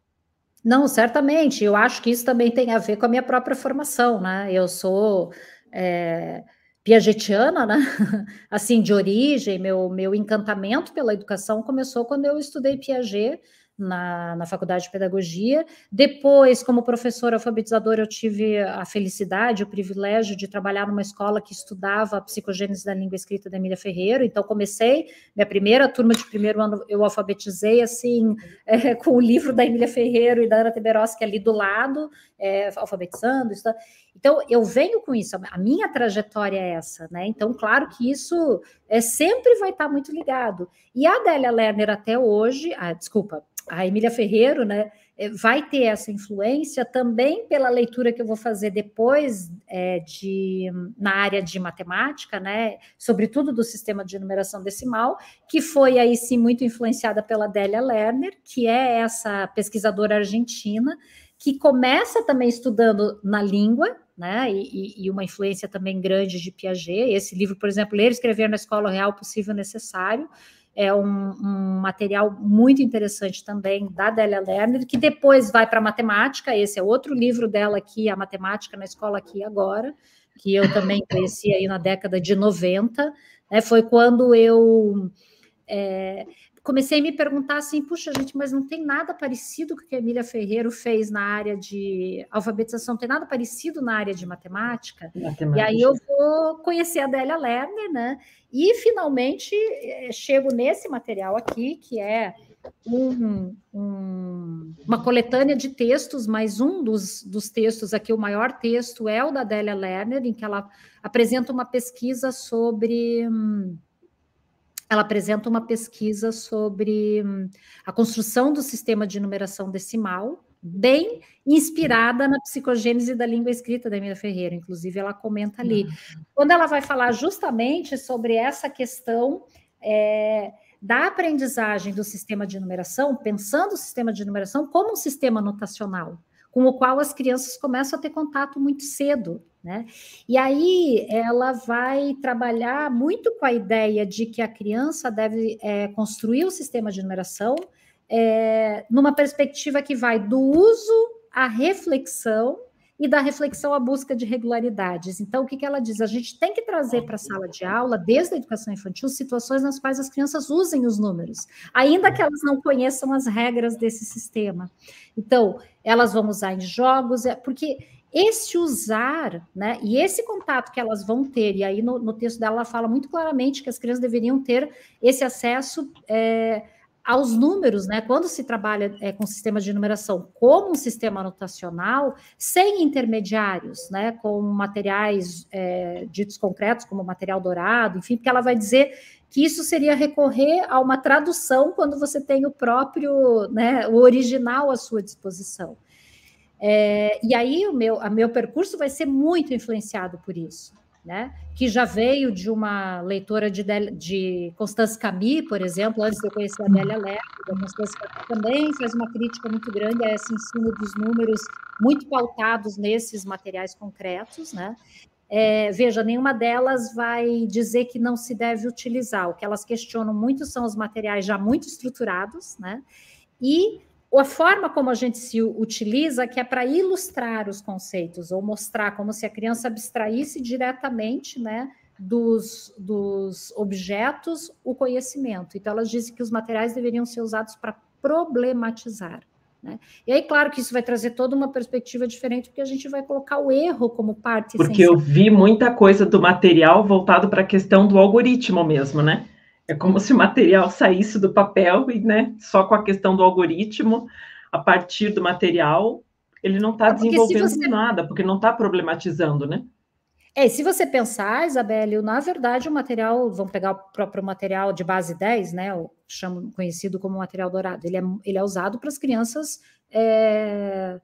Não, certamente. Eu acho que isso também tem a ver com a minha própria formação, né? Eu sou é, piagetiana, né? (laughs) assim, de origem, meu, meu encantamento pela educação começou quando eu estudei Piaget na, na faculdade de pedagogia. Depois, como professora alfabetizadora, eu tive a felicidade, o privilégio de trabalhar numa escola que estudava a psicogênese da língua escrita da Emília Ferreira. Então, comecei minha primeira turma de primeiro ano, eu alfabetizei assim, é, (laughs) com o livro da Emília Ferreira e da Ana Teberoski ali do lado, é, alfabetizando. Estudando. Então, eu venho com isso, a minha trajetória é essa, né? Então, claro que isso é, sempre vai estar muito ligado. E a Adélia Lerner até hoje, ah, desculpa, a Emília Ferreiro, né, eh, vai ter essa influência também pela leitura que eu vou fazer depois é, de na área de matemática, né, sobretudo do sistema de numeração decimal, que foi aí sim muito influenciada pela Delia Lerner, que é essa pesquisadora argentina que começa também estudando na língua, né, e, e, uma influência também grande de Piaget. Esse livro, por exemplo, ler, escrever na escola real, possível, necessário é um, um, material muito interessante também da Delia Lerner, que depois vai para matemática, esse é outro livro dela aqui, a matemática na escola aqui agora, que eu também conheci aí na década de 90, né, foi quando eu é, comecei a me perguntar assim, puxa, gente, mas não tem nada parecido com o que a Emília Ferreiro fez na área de alfabetização, não tem nada parecido na área de matemática. matemática. E aí eu vou conhecer a Adélia Lerner, né? E finalmente eh, chego nesse material aqui, que é um, um, uma coletânea de textos, mas um dos, dos textos aqui, o maior texto, é o da Adélia Lerner, em que ela apresenta uma pesquisa sobre. Hum, ela apresenta uma pesquisa sobre hum, a construção do sistema de numeração decimal, bem inspirada na psicogênese da língua escrita da Emília Ferreira, inclusive ela comenta ali. Uhum. Quando ela vai falar justamente sobre essa questão é, da aprendizagem do sistema de numeração, pensando o sistema de numeração como um sistema notacional, com o qual as crianças começam a ter contato muito cedo. Né? E aí ela vai trabalhar muito com a ideia de que a criança deve é, construir o um sistema de numeração é, numa perspectiva que vai do uso à reflexão e da reflexão à busca de regularidades. Então, o que, que ela diz? A gente tem que trazer para a sala de aula, desde a educação infantil, situações nas quais as crianças usem os números, ainda que elas não conheçam as regras desse sistema. Então, elas vão usar em jogos, é, porque esse usar, né, e esse contato que elas vão ter, e aí no, no texto dela ela fala muito claramente que as crianças deveriam ter esse acesso é, aos números, né? Quando se trabalha é, com sistemas de numeração como um sistema anotacional, sem intermediários, né? Com materiais é, ditos concretos, como material dourado, enfim, porque ela vai dizer que isso seria recorrer a uma tradução quando você tem o próprio, né? O original à sua disposição. É, e aí o meu, a meu percurso vai ser muito influenciado por isso, né? Que já veio de uma leitora de, de Constance Camille, por exemplo, antes de eu conhecer a Adélia Lerner, Constance Camille também faz uma crítica muito grande a esse ensino dos números muito pautados nesses materiais concretos, né? É, veja, nenhuma delas vai dizer que não se deve utilizar. O que elas questionam muito são os materiais já muito estruturados, né? E a forma como a gente se utiliza, que é para ilustrar os conceitos, ou mostrar como se a criança abstraísse diretamente né, dos, dos objetos o conhecimento. Então, elas dizem que os materiais deveriam ser usados para problematizar. Né? E aí, claro que isso vai trazer toda uma perspectiva diferente, porque a gente vai colocar o erro como parte. Porque eu vi muita coisa do material voltado para a questão do algoritmo mesmo, né? É como se o material saísse do papel e, né, só com a questão do algoritmo, a partir do material, ele não está é desenvolvendo você... nada, porque não está problematizando, né? É, se você pensar, Isabelle, na verdade o material, vamos pegar o próprio material de base 10, né, o chamo, conhecido como material dourado, ele é, ele é usado para as crianças é,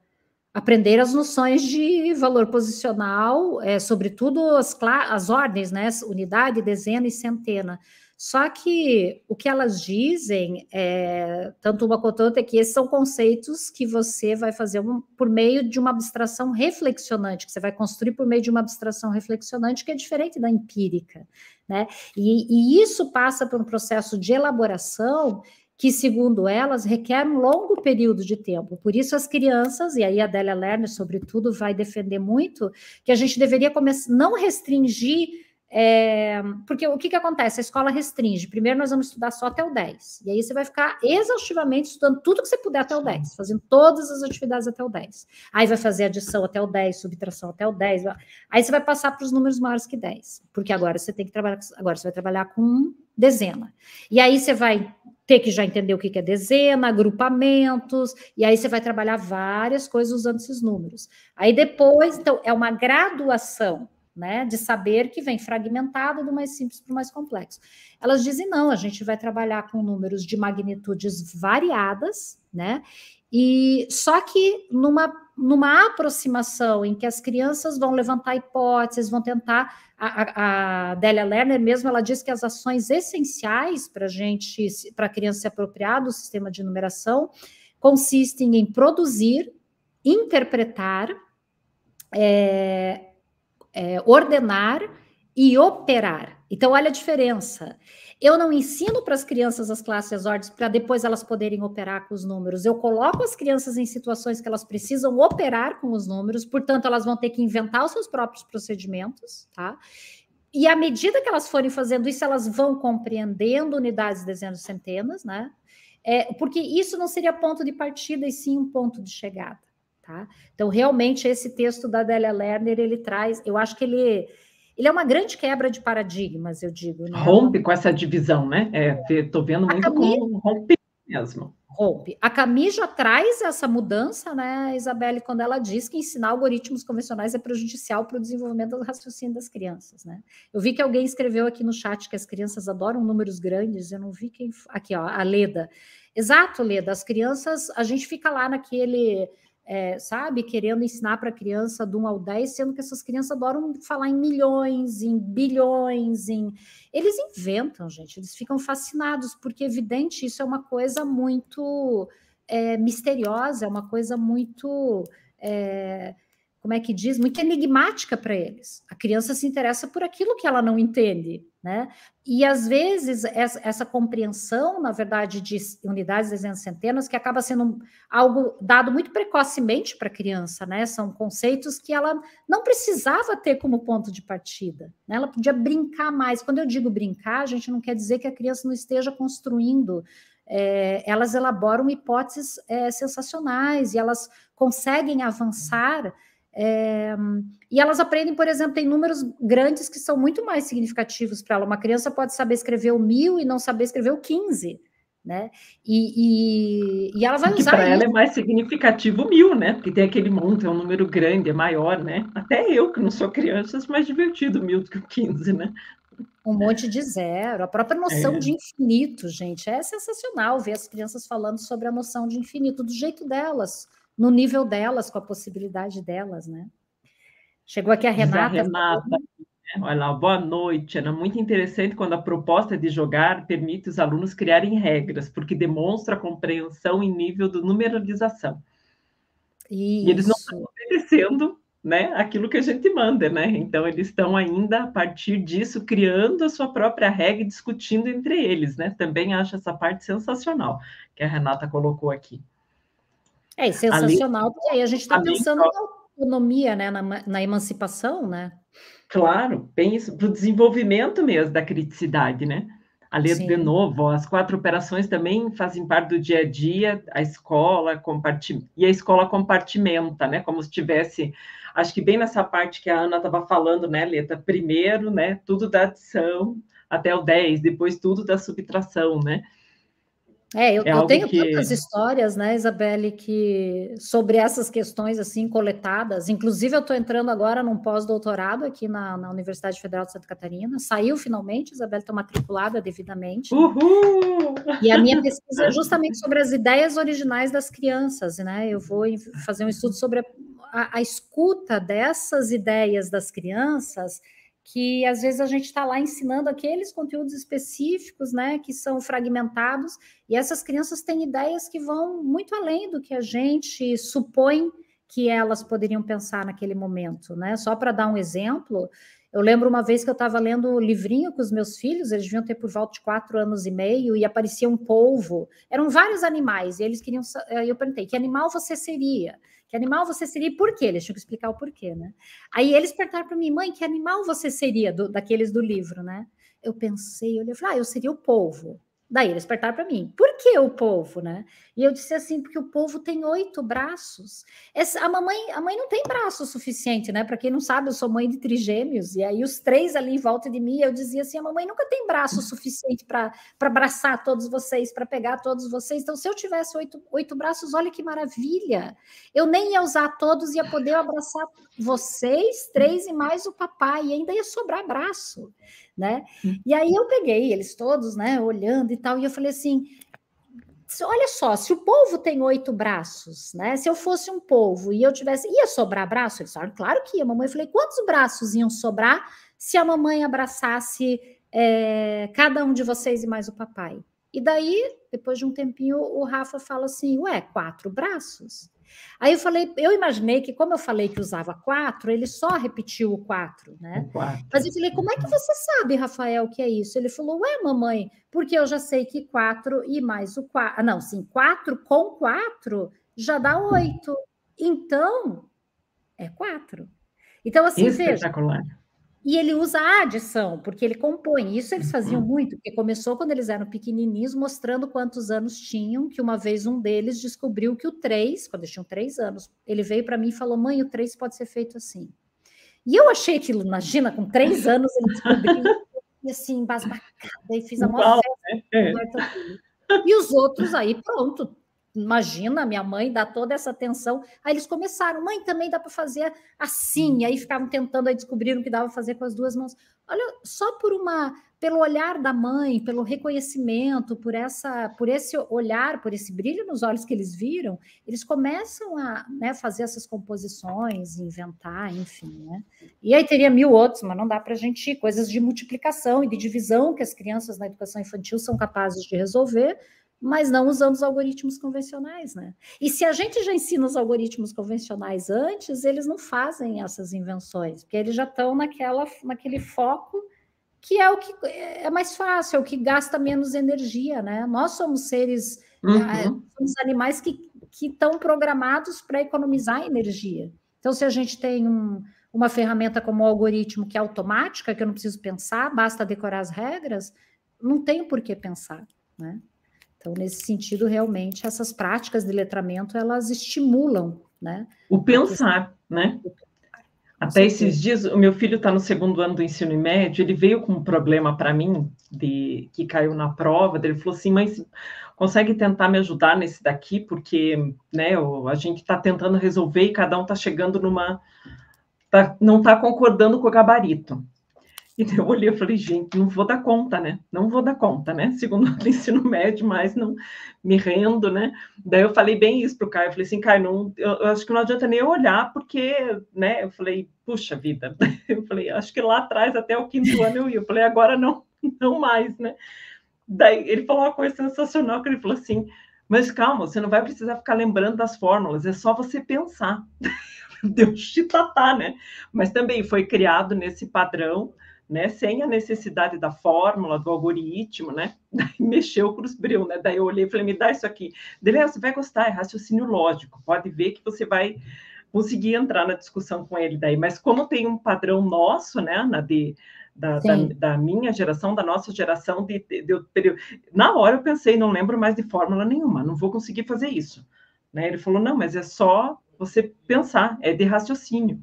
aprender as noções de valor posicional, é, sobretudo as, as ordens, né, unidade, dezena e centena. Só que o que elas dizem, é, tanto uma quanto outra, é que esses são conceitos que você vai fazer um, por meio de uma abstração reflexionante, que você vai construir por meio de uma abstração reflexionante, que é diferente da empírica. Né? e, e isso passa por um processo de elaboração que, segundo elas, requer um longo período de tempo. Por isso, as crianças, e aí a Adélia Lerner, sobretudo, vai defender muito, que a gente deveria começar, não restringir é, porque o que, que acontece? A escola restringe. Primeiro, nós vamos estudar só até o 10. E aí você vai ficar exaustivamente estudando tudo que você puder até o 10, fazendo todas as atividades até o 10. Aí vai fazer adição até o 10, subtração até o 10. Aí você vai passar para os números maiores que 10. Porque agora você tem que trabalhar. Agora você vai trabalhar com dezena. E aí você vai ter que já entender o que é dezena, agrupamentos, e aí você vai trabalhar várias coisas usando esses números. Aí depois, então, é uma graduação né, de saber que vem fragmentado do mais simples para o mais complexo. Elas dizem não, a gente vai trabalhar com números de magnitudes variadas, né? E só que numa, numa aproximação em que as crianças vão levantar hipóteses, vão tentar. A, a, Delia Lerner mesmo ela diz que as ações essenciais para gente, para a criança se apropriar do sistema de numeração, consistem em produzir, interpretar, é, é, ordenar e operar. Então, olha a diferença. Eu não ensino para as crianças as classes as ordens para depois elas poderem operar com os números. Eu coloco as crianças em situações que elas precisam operar com os números, portanto, elas vão ter que inventar os seus próprios procedimentos, tá? E à medida que elas forem fazendo isso, elas vão compreendendo unidades, dezenas, centenas, né? É, porque isso não seria ponto de partida e sim um ponto de chegada. Tá? Então, realmente, esse texto da Adélia Lerner, ele traz, eu acho que ele, ele é uma grande quebra de paradigmas, eu digo. Né? Rompe com essa divisão, né? Estou é, é. vendo muito Camille, como rompe mesmo. Rompe. A Camille já traz essa mudança, né, Isabelle, quando ela diz que ensinar algoritmos convencionais é prejudicial para o desenvolvimento do raciocínio das crianças, né? Eu vi que alguém escreveu aqui no chat que as crianças adoram números grandes, eu não vi quem... Aqui, ó, a Leda. Exato, Leda, as crianças, a gente fica lá naquele é, sabe, querendo ensinar para a criança do 1 ao 10, sendo que essas crianças adoram falar em milhões, em bilhões, em. Eles inventam, gente, eles ficam fascinados, porque, é evidente, isso é uma coisa muito é, misteriosa, é uma coisa muito. É, como é que diz, muito enigmática para eles. A criança se interessa por aquilo que ela não entende, né? E às vezes essa, essa compreensão, na verdade, de unidades, dezenas, centenas, que acaba sendo algo dado muito precocemente para a criança, né? São conceitos que ela não precisava ter como ponto de partida. Né? Ela podia brincar mais. Quando eu digo brincar, a gente não quer dizer que a criança não esteja construindo é, elas elaboram hipóteses é, sensacionais e elas conseguem avançar é, e elas aprendem, por exemplo, tem números grandes que são muito mais significativos para ela. Uma criança pode saber escrever o mil e não saber escrever o 15, né? E, e, e ela vai usar. Para ela é mais significativo o mil, né? Porque tem aquele monte, é um número grande, é maior, né? Até eu, que não sou criança, acho mais divertido o mil do que o 15, né? Um monte de zero, a própria noção é. de infinito, gente. É sensacional ver as crianças falando sobre a noção de infinito, do jeito delas no nível delas, com a possibilidade delas, né? Chegou aqui a Renata. A Renata. Olha lá, boa noite, Ana. Muito interessante quando a proposta de jogar permite os alunos criarem regras, porque demonstra a compreensão em nível de numeralização. Isso. E eles não estão obedecendo né, aquilo que a gente manda, né? Então, eles estão ainda, a partir disso, criando a sua própria regra e discutindo entre eles, né? Também acho essa parte sensacional que a Renata colocou aqui. É, sensacional, porque aí a gente está pensando na autonomia, né? Na, na, emancipação, né? Claro, penso para o desenvolvimento mesmo da criticidade, né? Ali, Sim. de novo, as quatro operações também fazem parte do dia a dia, a escola comparti e a escola compartimenta, né? Como se tivesse, acho que bem nessa parte que a Ana estava falando, né, Leta? Primeiro, né, tudo da adição até o 10, depois tudo da subtração, né? É, eu, é eu tenho que... tantas histórias, né, Isabelle, que sobre essas questões assim coletadas. Inclusive, eu estou entrando agora num pós-doutorado aqui na, na, Universidade Federal de Santa Catarina. Saiu finalmente, Isabelle, estou matriculada devidamente. Uhul! E a minha (laughs) pesquisa é justamente sobre as ideias originais das crianças, né? Eu vou fazer um estudo sobre a, a, a escuta dessas ideias das crianças que às vezes a gente está lá ensinando aqueles conteúdos específicos, né, que são fragmentados, e essas crianças têm ideias que vão muito além do que a gente supõe que elas poderiam pensar naquele momento, né? Só para dar um exemplo, eu lembro uma vez que eu estava lendo um livrinho com os meus filhos, eles deviam ter por volta de quatro anos e meio, e aparecia um polvo. Eram vários animais, e eles queriam. Eu perguntei: que animal você seria? Que animal você seria e por quê? Eles tinham que explicar o porquê, né? Aí eles perguntaram para mim, mãe, que animal você seria do, daqueles do livro, né? Eu pensei, eu falei, ah, eu seria o polvo. Daí eles apertaram para mim, por que o povo, né? E eu disse assim, porque o povo tem oito braços. Essa, a mamãe, a mãe não tem braço suficiente, né? Para quem não sabe, eu sou mãe de trigêmeos e aí os três ali em volta de mim, eu dizia assim, a mamãe nunca tem braço suficiente para abraçar todos vocês, para pegar todos vocês. Então, se eu tivesse oito, oito braços, olha que maravilha! Eu nem ia usar todos, ia poder abraçar vocês três e mais o papai e ainda ia sobrar braço né? Hum. E aí eu peguei eles todos, né, olhando e tal, e eu falei assim: olha só, se o povo tem oito braços, né? Se eu fosse um povo e eu tivesse. ia sobrar braço? Eles falaram, claro que ia, mamãe. Eu falei, quantos braços iam sobrar se a mamãe abraçasse é, cada um de vocês e mais o papai? E daí, depois de um tempinho, o Rafa fala assim: ué, quatro braços. Aí eu falei, eu imaginei que, como eu falei que usava quatro, ele só repetiu o quatro, né? O quatro. Mas eu falei, como é que uhum. você sabe, Rafael, que é isso? Ele falou, ué, mamãe, porque eu já sei que quatro e mais o quatro. Ah, não, sim, quatro com quatro já dá oito. Então, é quatro. Então, assim, Espetacular. veja. E ele usa a adição, porque ele compõe. Isso eles faziam uhum. muito, porque começou quando eles eram pequenininhos, mostrando quantos anos tinham, que uma vez um deles descobriu que o 3, quando eles tinham 3 anos, ele veio para mim e falou, mãe, o 3 pode ser feito assim. E eu achei que, imagina, com 3 anos ele descobriu, e assim, embasbacada, e fiz a maior festa. Né? É. E os outros aí, pronto, Imagina, minha mãe dá toda essa atenção. Aí eles começaram, mãe, também dá para fazer assim. E aí ficavam tentando, aí descobriram que dava para fazer com as duas mãos. Olha, só por uma, pelo olhar da mãe, pelo reconhecimento, por essa, por esse olhar, por esse brilho nos olhos que eles viram, eles começam a né, fazer essas composições, inventar, enfim, né? E aí teria mil outros, mas não dá para a gente ir. coisas de multiplicação e de divisão que as crianças na educação infantil são capazes de resolver mas não usando os algoritmos convencionais, né? E se a gente já ensina os algoritmos convencionais antes, eles não fazem essas invenções, porque eles já estão naquela, naquele foco que é o que é mais fácil, é o que gasta menos energia, né? Nós somos seres, uhum. Eh, somos animais que, que estão programados para economizar energia. Então, se a gente tem um, uma ferramenta como o algoritmo que é automática, que eu não preciso pensar, basta decorar as regras, não tenho por que pensar, né? Então, nesse sentido, realmente, essas práticas de letramento, elas estimulam, né? O pensar, né? Até esses dias, o meu filho está no segundo ano do ensino médio, ele veio com um problema para mim, de que caiu na prova, ele falou assim, mas consegue tentar me ajudar nesse daqui, porque né, a gente está tentando resolver e cada um está chegando numa... Tá, não está concordando com o gabarito eu olhei e falei, gente, não vou dar conta, né? Não vou dar conta, né? Segundo o (laughs) ensino médio, mas não me rendo, né? Daí eu falei bem isso pro Caio, eu falei assim, Caio, não, eu, eu acho que não adianta nem olhar, porque, né? Eu falei, puxa vida, (laughs) eu falei, acho que lá atrás até o quinto ano eu ia, eu falei, agora não, (laughs) não mais, né? Daí ele falou uma coisa sensacional, que ele falou assim, mas calma, você não vai precisar ficar lembrando das fórmulas, é só você pensar. Deu chitatá, né? Mas também foi criado nesse padrão, né, sem a necessidade da fórmula, do algoritmo, né, daí (laughs) mexeu o Cruz-Breu, né, daí eu olhei e falei, me dá isso aqui. Dele, ah, você vai gostar, é raciocínio lógico, pode ver que você vai conseguir entrar na discussão com ele daí, mas como tem um padrão nosso, né, na de, da, da, da, minha geração, da nossa geração, de, de, de, de, na hora eu pensei, não lembro mais de fórmula nenhuma, não vou conseguir fazer isso. Né? Ele falou, não, mas é só você pensar, é de raciocínio.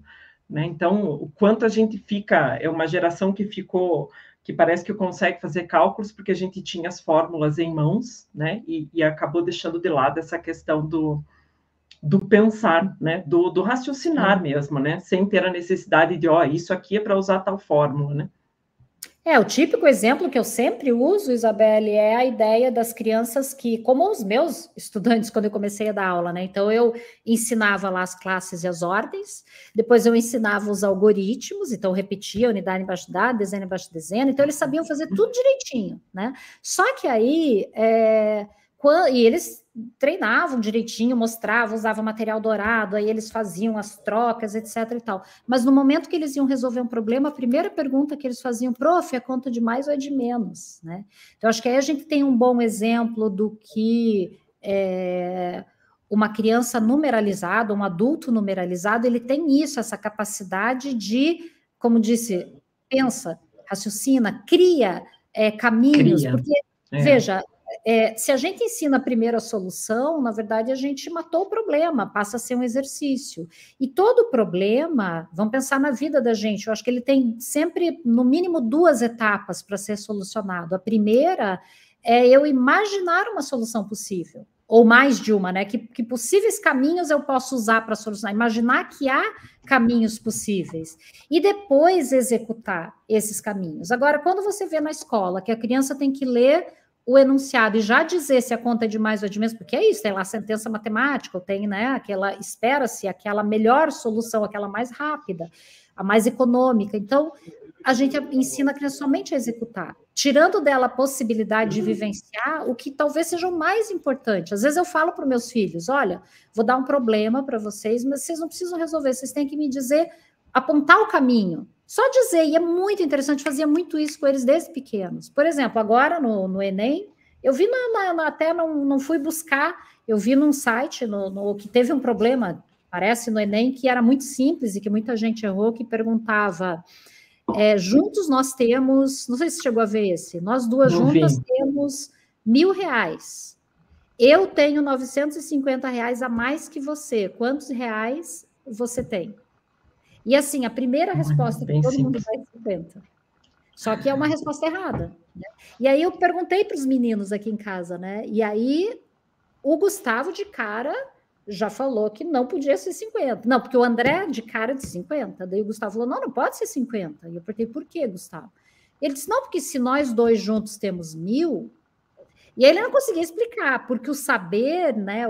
Né? Então, o quanto a gente fica, é uma geração que ficou, que parece que consegue fazer cálculos, porque a gente tinha as fórmulas em mãos, né? E, e acabou deixando de lado essa questão do, do pensar, né? Do, do raciocinar mesmo, né? Sem ter a necessidade de, ó, oh, isso aqui é para usar tal fórmula, né? É, o típico exemplo que eu sempre uso, Isabelle, é a ideia das crianças que, como os meus estudantes, (laughs) quando eu comecei a dar aula, né? Então, eu ensinava lá as classes e as ordens, depois eu ensinava os algoritmos, então, repetia unidade embaixo da, desenho embaixo de desenho, então, eles sabiam fazer tudo direitinho, né? Só que aí, é, e eles treinavam direitinho, mostravam, usavam material dourado, aí eles faziam as trocas, etc e tal. Mas no momento que eles iam resolver um problema, a primeira pergunta que eles faziam, prof, é conta de mais ou é de menos, né? Então, acho que aí a gente tem um bom exemplo do que é, uma criança numeralizada, um adulto numeralizado, ele tem isso, essa capacidade de, como disse, pensa, raciocina, cria é, caminhos, cria. porque, é. veja, é, se a gente ensina a primeira solução, na verdade a gente matou o problema, passa a ser um exercício. E todo problema, vamos pensar na vida da gente, eu acho que ele tem sempre, no mínimo, duas etapas para ser solucionado. A primeira é eu imaginar uma solução possível ou mais de uma, né? Que, que possíveis caminhos eu posso usar para solucionar, imaginar que há caminhos possíveis e depois executar esses caminhos. Agora, quando você vê na escola que a criança tem que ler o enunciado e já dizer se a conta é de mais ou de menos, porque é isso, tem lá a sentença matemática, tem, né, aquela espera-se aquela melhor solução, aquela mais rápida, a mais econômica. Então, a gente ensina a criança somente a executar, tirando dela a possibilidade de vivenciar o que talvez seja o mais importante. Às vezes eu falo para meus filhos, olha, vou dar um problema para vocês, mas vocês não precisam resolver, vocês têm que me dizer, apontar o caminho. Só dizer, e é muito interessante, fazia muito isso com eles desde pequenos. Por exemplo, agora no, no Enem, eu vi na, na, até não, não fui buscar, eu vi num site no, no, que teve um problema, parece, no Enem, que era muito simples e que muita gente errou, que perguntava. É, juntos nós temos, não sei se chegou a ver esse, nós duas não juntas vi. temos mil reais. Eu tenho 950 reais a mais que você. Quantos reais você tem? E assim, a primeira resposta que todo simples. mundo vai 50. Só que é uma resposta errada. Né? E aí eu perguntei para os meninos aqui em casa, né? E aí o Gustavo de cara já falou que não podia ser 50. Não, porque o André de cara é de 50. Daí o Gustavo falou: não, não pode ser 50. E eu perguntei, por quê, Gustavo? Ele disse: não, porque se nós dois juntos temos mil, e ele não conseguia explicar, porque o saber, né,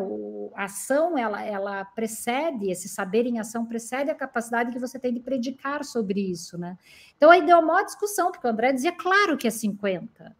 a ação, ela, ela precede, esse saber em ação precede a capacidade que você tem de predicar sobre isso, né? Então aí deu uma discussão, porque o André dizia, claro que é 50.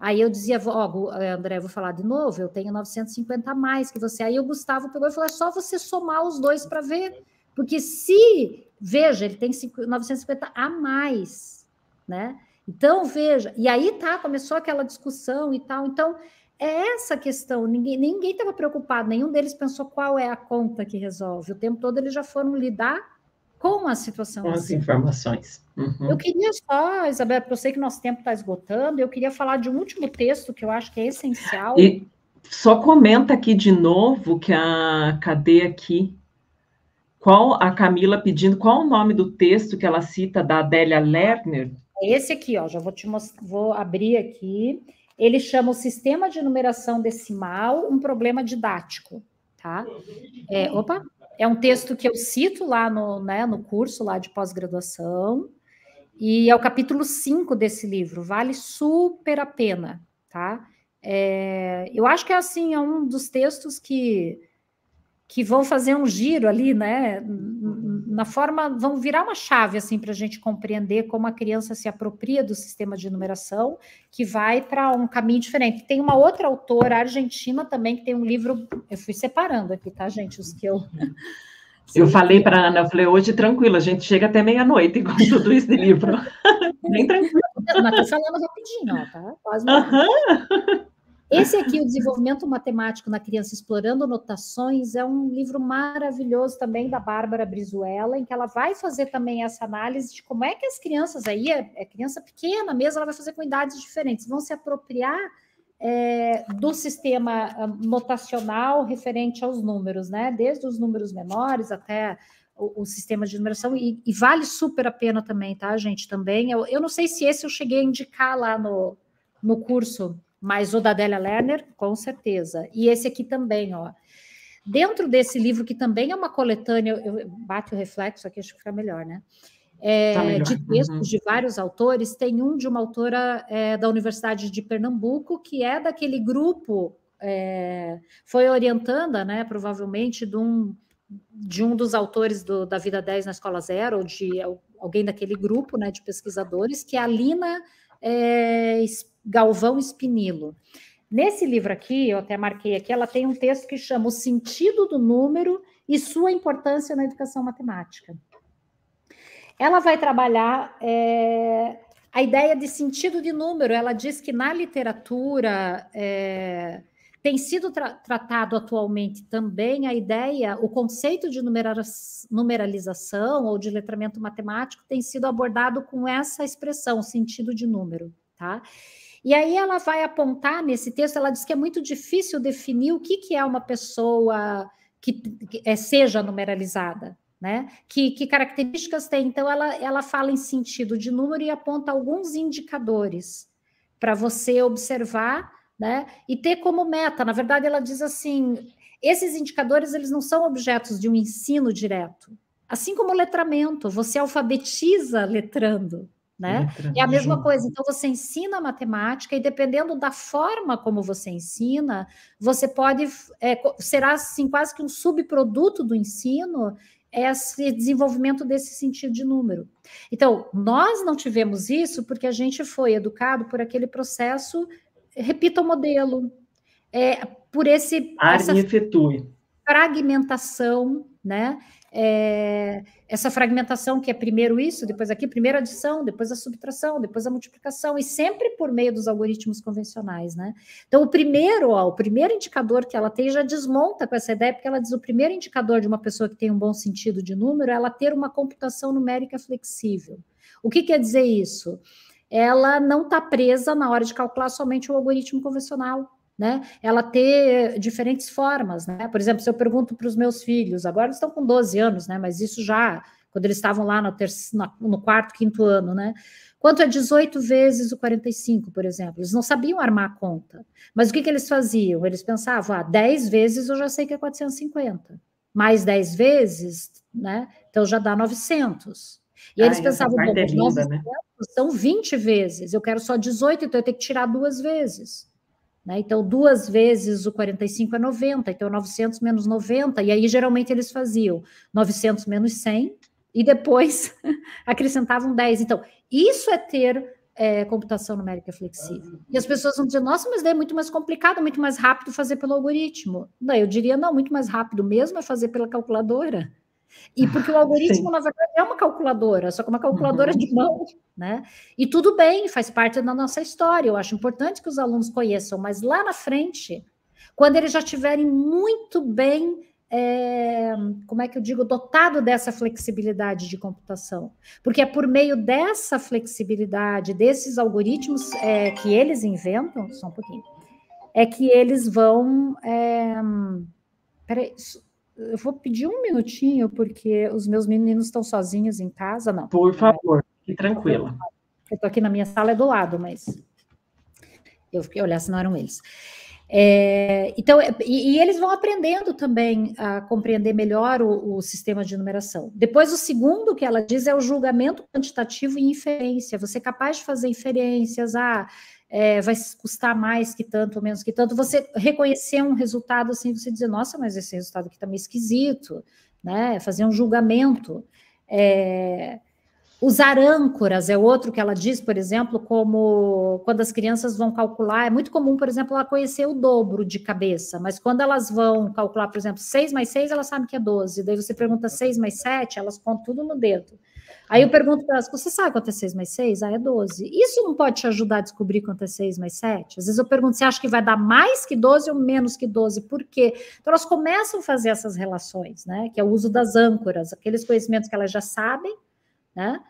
Aí eu dizia, ó, eh, André, vou falar de novo, eu tenho 950 a mais que você. Aí o Gustavo pegou e falou, é só você somar os dois para ver. Porque se, veja, ele tem 950 a mais, né? Então, veja, e aí tá, começou aquela discussão e tal. Então, é essa questão. Ninguém estava preocupado, nenhum deles pensou qual é a conta que resolve. O tempo todo eles já foram lidar com a situação. Com as assim. informações. Uhum. Eu queria só, Isabel, porque eu sei que nosso tempo está esgotando, eu queria falar de um último texto que eu acho que é essencial. E só comenta aqui de novo que a cadê aqui? Qual a Camila pedindo, qual o nome do texto que ela cita da Adélia Lerner? esse aqui, ó, já vou te mostrar, vou abrir aqui. Ele chama o sistema de numeração decimal um problema didático, tá? É, opa, é um texto que eu cito lá no, né, no curso lá de pós-graduação, e é o capítulo 5 desse livro, vale super a pena, tá? É, eu acho que é assim, é um dos textos que, que vão fazer um giro ali, né, na forma, vão virar uma chave assim para a gente compreender como a criança se apropria do sistema de numeração, que vai para um caminho diferente. Tem uma outra autora argentina também que tem um livro, eu fui separando aqui, tá, gente, os que eu (laughs) Eu falei para Ana, eu falei, hoje tranquilo, a gente chega até meia-noite com (laughs) tudo esse livro. (laughs) Bem tranquilo. Mas tô falando rapidinho, ó, tá? Quase. Esse aqui, O Desenvolvimento Matemático na Criança Explorando Notações, é um livro maravilhoso também da Bárbara Brizuela, em que ela vai fazer também essa análise de como é que as crianças, aí é, é criança pequena mesmo, ela vai fazer com idades diferentes, vão se apropriar é, do sistema ah, notacional referente aos números, né? Desde os números menores até o, o sistema de numeração, e, e, vale super a pena também, tá, gente? Também, eu, eu não sei se esse eu cheguei a indicar lá no, no curso mas o da Adélia Lerner, com certeza. E esse aqui também, ó. Dentro desse livro, que também é uma coletânea, eu bate o reflexo aqui, acho que fica melhor, né? É, tá de textos uhum. de vários autores, tem um de uma autora é, da Universidade de Pernambuco, que é daquele grupo, é, foi orientanda, né, provavelmente, de um, de um dos autores do, da Vida 10 na Escola Zero, ou de alguém daquele grupo né, de pesquisadores, que é a Lina é, Galvão Espinilo. Nesse livro aqui, eu até marquei aqui, ela tem um texto que chama O Sentido do Número e Sua Importância na Educação Matemática. Ela vai trabalhar é, a ideia de sentido de número. Ela diz que na literatura é, tem sido tra tratado atualmente também a ideia, o conceito de numeralização ou de letramento matemático tem sido abordado com essa expressão, sentido de número, tá? E aí ela vai apontar nesse texto, ela diz que é muito difícil definir o que, que é uma pessoa que, que é, seja numeralizada, né? Que, que características tem? Então ela, ela fala em sentido de número e aponta alguns indicadores para você observar né? E ter como meta, na verdade, ela diz assim: esses indicadores eles não são objetos de um ensino direto. Assim como o letramento, você alfabetiza letrando, né? É a mesma coisa. Então você ensina matemática e dependendo da forma como você ensina, você pode é, será assim quase que um subproduto do ensino esse desenvolvimento desse sentido de número. Então, nós não tivemos isso porque a gente foi educado por aquele processo repita o modelo, é, por esse essa fragmentação, né? É, essa fragmentação que é primeiro isso, depois aqui, primeiro adição, depois a subtração, depois a multiplicação, e sempre por meio dos algoritmos convencionais, né? Então, o primeiro, ó, o primeiro indicador que ela tem já desmonta com essa ideia, porque ela diz o primeiro indicador de uma pessoa que tem um bom sentido de número é ela ter uma computação numérica flexível. O que quer dizer isso? ela não está presa na hora de calcular somente o algoritmo convencional. Né? Ela ter eh, diferentes formas, né? Por exemplo, se eu pergunto para os meus filhos, agora eles estão com 12 anos, né? Mas isso já quando eles estavam lá no, no quarto, quinto ano, né? Quanto é 18 vezes o 45, por exemplo? Eles não sabiam armar a conta. Mas o que, que eles faziam? Eles pensavam, ah, 10 vezes eu já sei que é 450. Mais 10 vezes, né? Então já dá 900. E ah, eles pensavam, bom, é os né? são 20 vezes, eu quero só 18, então eu tenho que tirar duas vezes. Né? Então, duas vezes o 45 é 90, então 900 menos 90, e aí geralmente eles faziam 900 menos 100, e depois (laughs) acrescentavam 10. Então, isso é ter é, computação numérica flexível. E as pessoas vão dizer, nossa, mas é muito mais complicado, muito mais rápido fazer pelo algoritmo. Não, eu diria, não, muito mais rápido mesmo é fazer pela calculadora. E porque o algoritmo, Sim. é uma calculadora, só que uma calculadora uhum. de mão, né? E tudo bem, faz parte da nossa história. Eu acho importante que os alunos conheçam, mas lá na frente, quando eles já tiverem muito bem, é, como é que eu digo, dotado dessa flexibilidade de computação. Porque é por meio dessa flexibilidade, desses algoritmos é, que eles inventam, só um pouquinho, é que eles vão. É, peraí. Isso, eu vou pedir um minutinho, porque os meus meninos estão sozinhos em casa, não. Por favor, fique tranquila. Eu tô aqui na minha sala, é do lado, mas eu fiquei olhar se não eram eles. É, então, é, e, e, eles vão aprendendo também a compreender melhor o, o, sistema de numeração. Depois, o segundo que ela diz é o julgamento quantitativo e inferência. Você é capaz de fazer inferências, ah, é, vai custar mais que tanto, menos que tanto. Você reconhecer um resultado assim, você dizer, nossa, mas esse resultado aqui está meio esquisito, né? Fazer um julgamento. É... Usar âncoras é outro que ela diz, por exemplo, como quando as crianças vão calcular, é muito comum, por exemplo, ela conhecer o dobro de cabeça, mas quando elas vão calcular, por exemplo, 6 mais 6, elas sabem que é 12, daí você pergunta 6 mais 7, elas contam tudo no dedo. Aí eu pergunto para elas: você sabe quanto é 6 mais 6? Ah, é 12. Isso não pode te ajudar a descobrir quanto é 6 mais 7? Às vezes eu pergunto: você acha que vai dar mais que 12 ou menos que 12? Por quê? Então elas começam a fazer essas relações, né? Que é o uso das âncoras, aqueles conhecimentos que elas já sabem, né?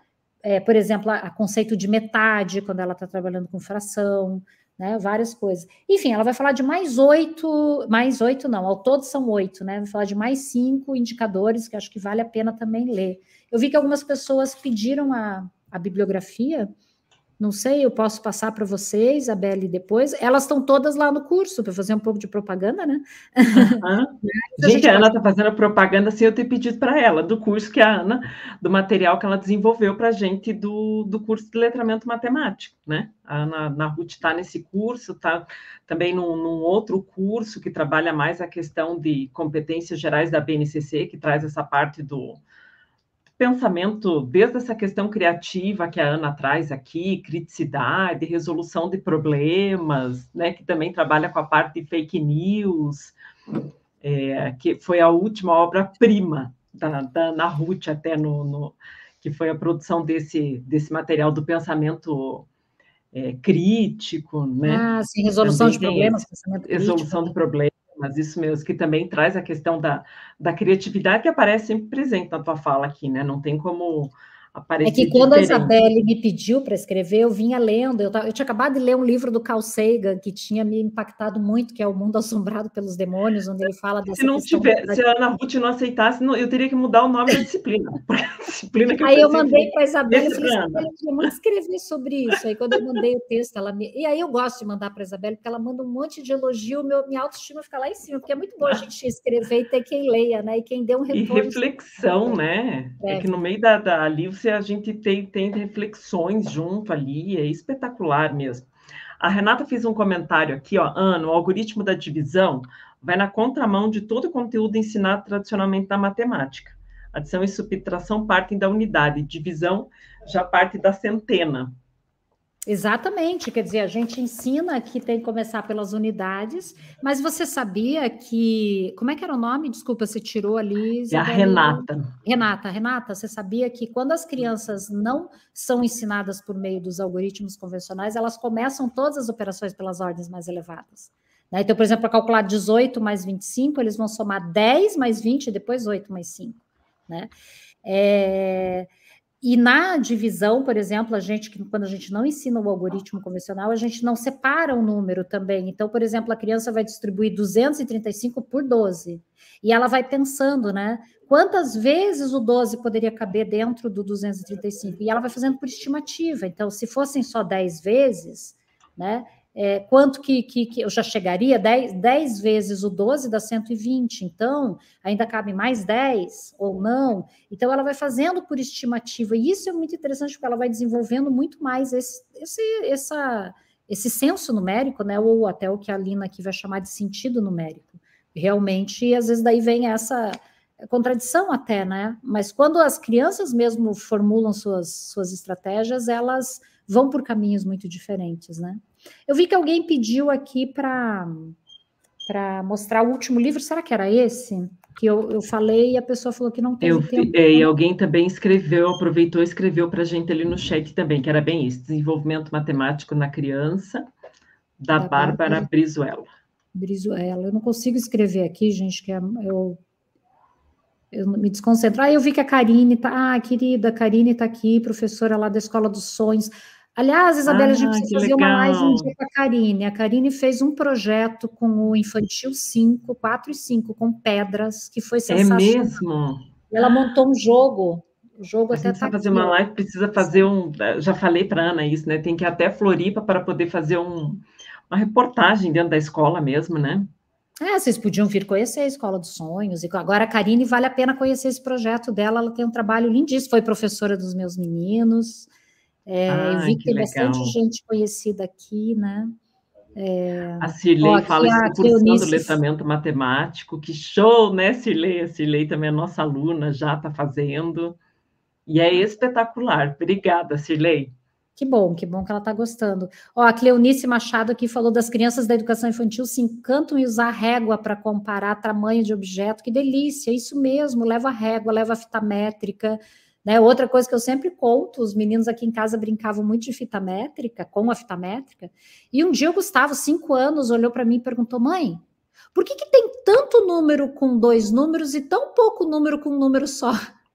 É, por exemplo, a, a conceito de metade, quando ela está trabalhando com fração, né, várias coisas. Enfim, ela vai falar de mais oito, mais oito não, ao todo são oito, né? Vai falar de mais cinco indicadores que acho que vale a pena também ler. Eu vi que algumas pessoas pediram a, a bibliografia. Não sei, eu posso passar para vocês, a Isabelle, depois. Elas estão todas lá no curso, para fazer um pouco de propaganda, né? Uhum. (laughs) gente, a Ana está fazendo propaganda sem eu ter pedido para ela, do curso que a Ana, do material que ela desenvolveu para a gente do, do curso de letramento matemático, né? A Ana na Ruth está nesse curso, está também num, num, outro curso que trabalha mais a questão de competências gerais da BNCC, que traz essa parte do pensamento, desde essa questão criativa que a Ana traz aqui, criticidade, resolução de problemas, né, que também trabalha com a parte de fake news, é, que foi a última obra-prima da, da Ana Ruth, até no, no, que foi a produção desse, desse material do pensamento é, crítico, né? Ah, sim, resolução Também de problemas, Resolução de problemas, mas isso mesmo, que também traz a questão da, da criatividade que aparece sempre presente na tua fala aqui, né? Não tem como aparecer. É que quando diferente. a Isabelle me pediu para escrever, eu vinha lendo, eu, tava, eu, tinha acabado de ler um livro do Carl Sagan que tinha me impactado muito, que é O Mundo Assombrado pelos Demônios, onde ele fala dessa se não Tiver, da... Se a Ana Ruth não aceitasse, não, eu teria que mudar o nome da disciplina. (laughs) disciplina que aí eu mandei para a Isabelle, eu falei, Isabelle, vamos escrever sobre isso. Aí quando eu mandei o texto, ela me... E aí eu gosto de mandar para a Isabelle, porque ela manda um monte de elogio, meu, minha autoestima fica lá em cima, porque é muito bom a gente escrever e ter quem leia, né? E quem dê um retorno. E reflexão, né? É. é que no meio da, da livro se a gente tem, tem reflexões junto ali, é espetacular mesmo. A Renata fez um comentário aqui, ó, Ana, o algoritmo da divisão vai na contramão de todo o conteúdo ensinado tradicionalmente na matemática. Adição e subtração partem da unidade, divisão já parte da centena. Exatamente, quer dizer, a gente ensina que tem que começar pelas unidades, mas você sabia que. Como é que era o nome? Desculpa, você tirou ali. É a Renata. Renata, Renata, você sabia que quando as crianças não são ensinadas por meio dos algoritmos convencionais, elas começam todas as operações pelas ordens mais elevadas. Né? Então, por exemplo, para calcular 18 mais 25, eles vão somar 10 mais 20, depois 8 mais 5. Né? É. E na divisão, por exemplo, a gente quando a gente não ensina o algoritmo convencional, a gente não separa o número também. Então, por exemplo, a criança vai distribuir 235 por 12. E ela vai pensando, né? Quantas vezes o 12 poderia caber dentro do 235? E ela vai fazendo por estimativa. Então, se fossem só 10 vezes, né? é, quanto que, que, que, eu já chegaria? 10, vezes o 12 dá 120, então ainda cabe mais 10 ou não? Então ela vai fazendo por estimativa, e isso é muito interessante porque ela vai desenvolvendo muito mais esse, esse, essa, esse senso numérico, né? Ou até o que a Lina aqui vai chamar de sentido numérico. Realmente, às vezes daí vem essa contradição até, né? Mas quando as crianças mesmo formulam suas, suas estratégias, elas vão por caminhos muito diferentes, né? Eu vi que alguém pediu aqui para para mostrar o último livro, será que era esse? Que eu, eu falei e a pessoa falou que não tem eu, tempo. É, e alguém também escreveu, aproveitou e escreveu para a gente ali no chat também, que era bem isso, Desenvolvimento Matemático na Criança, da, da Bárbara, Brizuela. Brizuela, eu não consigo escrever aqui, gente, que é, eu eu me desconcentro. Ah, eu vi que a Karine está. Ah, querida, a Karine está aqui, professora lá da Escola dos Sonhos. Aliás, Isabela, ah, a gente ah, precisa fazer uma live um dia com a Karine. A Karine fez um projeto com o Infantil 5, 4 e 5, com pedras, que foi é sensacional. É mesmo? Ela montou um jogo. O jogo a até gente Precisa tá fazer uma live, precisa fazer um... Eh, já falei para Ana isso, né? Tem que ir até Floripa para poder fazer um, uma reportagem dentro da escola mesmo, né? É, vocês podiam vir conhecer a Escola dos Sonhos. E agora a Karine vale a pena conhecer esse projeto dela. Ela tem um trabalho lindíssimo. Foi professora dos meus meninos. É, ah, vi que, que tem legal. bastante gente conhecida aqui, né? É... A Cirlei fala isso por Cleonice... letramento matemático, que show, né, Cirlei? A Cirlei também é nossa aluna, já está fazendo. E é espetacular. Obrigada, Cirlei. Que bom, que bom que ela está gostando. Ó, a Cleonice Machado aqui falou das crianças da educação infantil se encantam em usar régua para comparar tamanho de objeto. Que delícia, é isso mesmo, leva régua, leva fita métrica. Né? Outra coisa que eu sempre conto, os meninos aqui em casa brincavam muito de fita métrica, com a fita métrica, e um dia o Gustavo, cinco anos, olhou para mim e perguntou, mãe, por que, que tem tanto número com dois números e tão pouco número com um número só?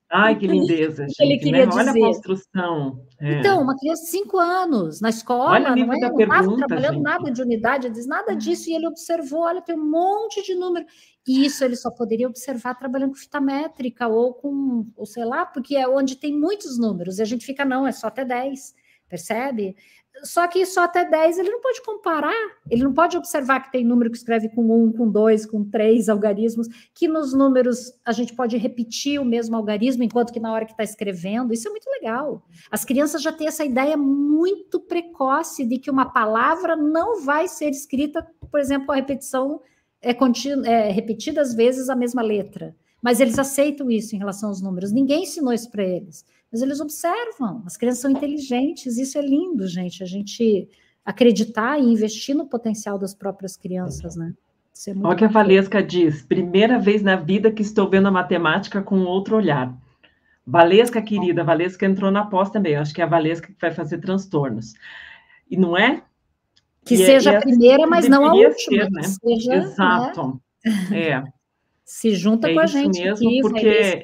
Ai, que (laughs) lindeza, gente. Ele né? queria né? Olha a construção. É. Então, uma criança de 5 anos, na escola, não é, estava trabalhando gente. nada de unidade, diz nada disso, e ele observou, olha, tem um monte de número. E isso ele só poderia observar trabalhando com fita métrica ou com, ou sei lá, porque é onde tem muitos números. E a gente fica, não, é só até 10, percebe? Só que só até 10 ele não pode comparar, ele não pode observar que tem número que escreve com 1, com 2, com 3 algarismos, que nos números a gente pode repetir o mesmo algarismo, enquanto que na hora que está escrevendo, isso é muito legal. As crianças já têm essa ideia muito precoce de que uma palavra não vai ser escrita, por exemplo, com a repetição é, é repetidas vezes a mesma letra. Mas eles aceitam isso em relação aos números. Ninguém ensinou isso para eles. Mas eles observam. As crianças são inteligentes. Isso é lindo, gente. A gente acreditar e investir no potencial das próprias crianças, né? Isso é Olha o que a Valesca diz. Primeira vez na vida que estou vendo a matemática com outro olhar. Valesca, querida, a Valesca entrou na pós também. acho que é a Valesca que vai fazer transtornos. E não é? Que e, é, seja e a é assim primeira, mas não a última. Ser, né? seja, né? Exato. Né? É. Se junta é com a gente. Mesmo, aqui, porque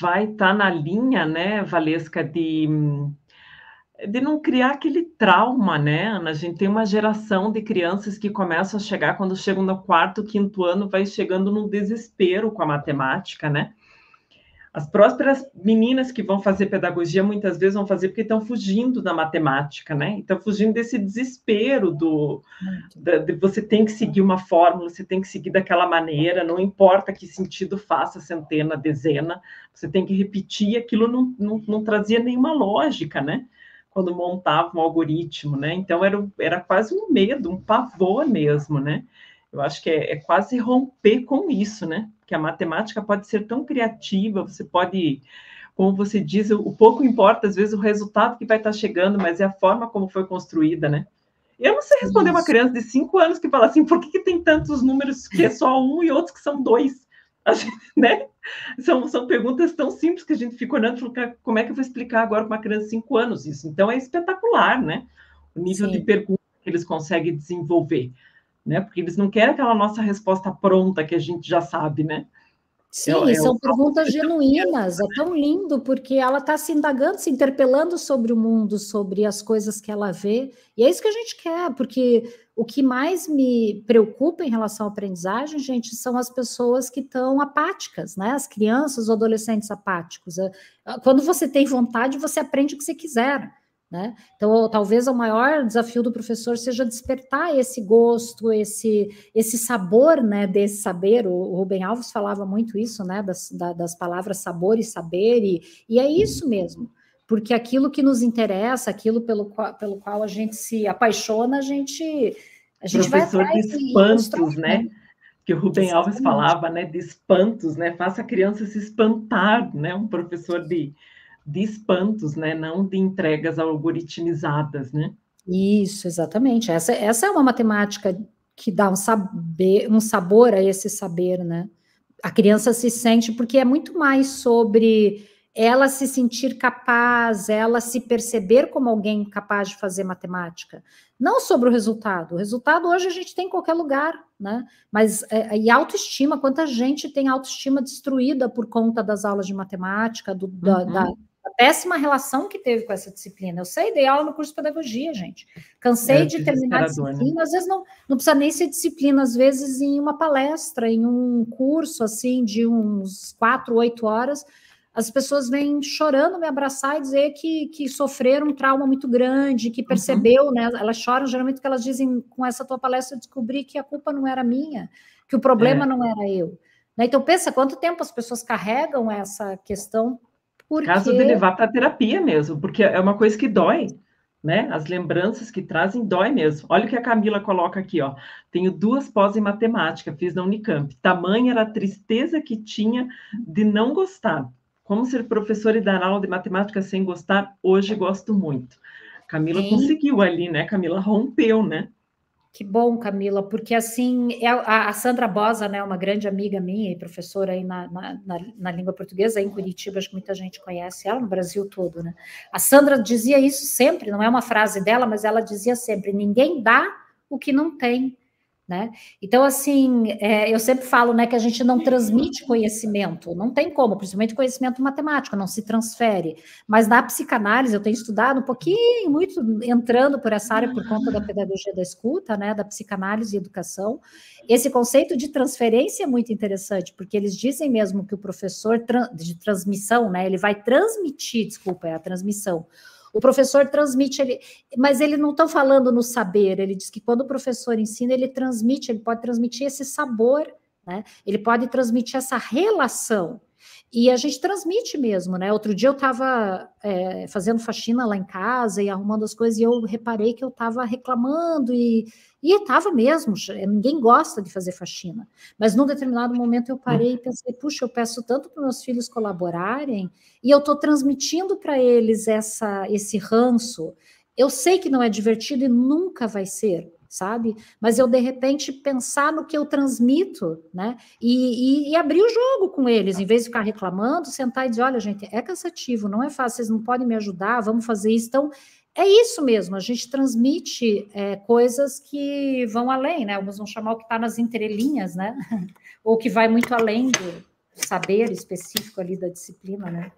vai estar tá na linha, né, Valesca, de, de não criar aquele trauma, né, Ana? A gente tem uma geração de crianças que começam a chegar, quando chegam no quarto, quinto ano, vai chegando num desespero com a matemática, né? As próprias meninas que vão fazer pedagogia muitas vezes vão fazer porque estão fugindo da matemática, né? Estão fugindo desse desespero do da, de você tem que seguir uma fórmula, você tem que seguir daquela maneira, não importa que sentido faça centena, dezena, você tem que repetir, aquilo não, não, não trazia nenhuma lógica, né? Quando montava um algoritmo, né? Então era, era quase um medo, um pavor mesmo, né? Eu acho que é, é quase romper com isso, né? Que a matemática pode ser tão criativa, você pode como você diz, o pouco importa, às vezes, o resultado que vai estar chegando, mas é a forma como foi construída, né? Eu não sei responder Isso. uma criança de cinco anos que fala assim, por que, que, tem tantos números que é só um e outros que são dois? (laughs) né? São, são perguntas tão simples que a gente fica olhando e como é que eu vou explicar agora para uma criança de cinco anos isso? Então, é espetacular, né? O nível Sim. de pergunta que eles conseguem desenvolver né? Porque eles não querem aquela nossa resposta pronta que a gente já sabe, né? Sim, eu, é eu, é são perguntas genuínas, é tão lindo, porque ela está se indagando, se interpelando sobre o mundo, sobre as coisas que ela vê, e é isso que a gente quer, porque o que mais me preocupa em relação à aprendizagem, gente, são as pessoas que estão apáticas, né? As crianças ou adolescentes apáticos. É, quando você tem vontade, você aprende o que você quiser. Né? Então, talvez o maior desafio do professor seja despertar esse gosto, esse, esse sabor né, desse saber. O, o Rubem Alves falava muito isso, né, das, da, das palavras sabor e saber, e, e é isso mesmo porque aquilo que nos interessa, aquilo pelo qual, pelo qual a gente se apaixona, a gente, a gente vai atrás de espantos, né? né? Que o Rubem Alves falava, né? De espantos, né? Faça a criança se espantar, né? Um professor de, de espantos, né? Não de entregas algoritmizadas, né? Isso, exatamente. Essa, essa é uma matemática que dá um, saber, um sabor a esse saber, né? A criança se sente, porque é muito mais sobre ela se sentir capaz, ela se perceber como alguém capaz de fazer matemática. Não sobre o resultado. O resultado hoje a gente tem em qualquer lugar, né? Mas é, é e autoestima, quanta gente tem autoestima destruída por conta das aulas de matemática, do, da, uhum. da a péssima relação que teve com essa disciplina. Eu sei, dei aula no curso de pedagogia, gente. Cansei é, de terminar né? disciplina, né? às vezes não, não precisa nem ser disciplina, às vezes em uma palestra, em um curso, assim, de uns quatro, oito horas, as pessoas vêm chorando me abraçar e dizer que, que sofreram um trauma muito grande, que uhum. percebeu, uhum. né? Elas choram geralmente que elas dizem, com essa tua palestra eu descobri que a culpa não era minha, que o problema é. não era eu. Né? Então pensa quanto tempo as pessoas carregam essa questão porque... Caso de levar para terapia mesmo, porque é uma coisa que dói, né? As lembranças que trazem dói mesmo. Olha o que a Camila coloca aqui, ó. Tenho duas pós em matemática, fiz na Unicamp. Tamanha era a tristeza que tinha de não gostar. Como ser professor e dar aula de matemática sem gostar, hoje gosto muito. Camila Sim. conseguiu ali, né? Camila rompeu, né? Que bom, Camila, porque assim, é a, Sandra Bosa, né, uma grande amiga minha e professora aí na, na, na, língua portuguesa, em Curitiba, acho que muita gente conhece ela, no Brasil todo, né? A Sandra dizia isso sempre, não é uma frase dela, mas ela dizia sempre: ninguém dá o que não tem. Né? Então, assim, é, eu sempre falo né, que a gente não transmite conhecimento, não tem como, principalmente conhecimento matemático, não se transfere. Mas na psicanálise, eu tenho estudado um pouquinho, muito entrando por essa área por conta da pedagogia da escuta, né, da psicanálise e educação. Esse conceito de transferência é muito interessante, porque eles dizem mesmo que o professor de transmissão, né, ele vai transmitir, desculpa, é a transmissão, o professor transmite, ele, mas ele não está falando no saber, ele diz que quando o professor ensina, ele transmite, ele pode transmitir esse sabor, né? ele pode transmitir essa relação e a gente transmite mesmo, né? Outro dia eu estava é, fazendo faxina lá em casa e arrumando as coisas, e eu reparei que eu estava reclamando, e estava mesmo, ninguém gosta de fazer faxina. Mas num determinado momento eu parei e pensei, puxa, eu peço tanto para meus filhos colaborarem, e eu estou transmitindo para eles essa, esse ranço. Eu sei que não é divertido e nunca vai ser, sabe? Mas eu, de repente, pensar no que eu transmito, né? E, e, e abrir o jogo com eles, em vez de ficar reclamando, sentar e dizer: olha, gente, é cansativo, não é fácil, vocês não podem me ajudar, vamos fazer isso. Então, é isso mesmo, a gente transmite é, coisas que vão além, né? Alguns vão chamar o que está nas entrelinhas, né? (laughs) Ou que vai muito além do saber específico ali da disciplina, né?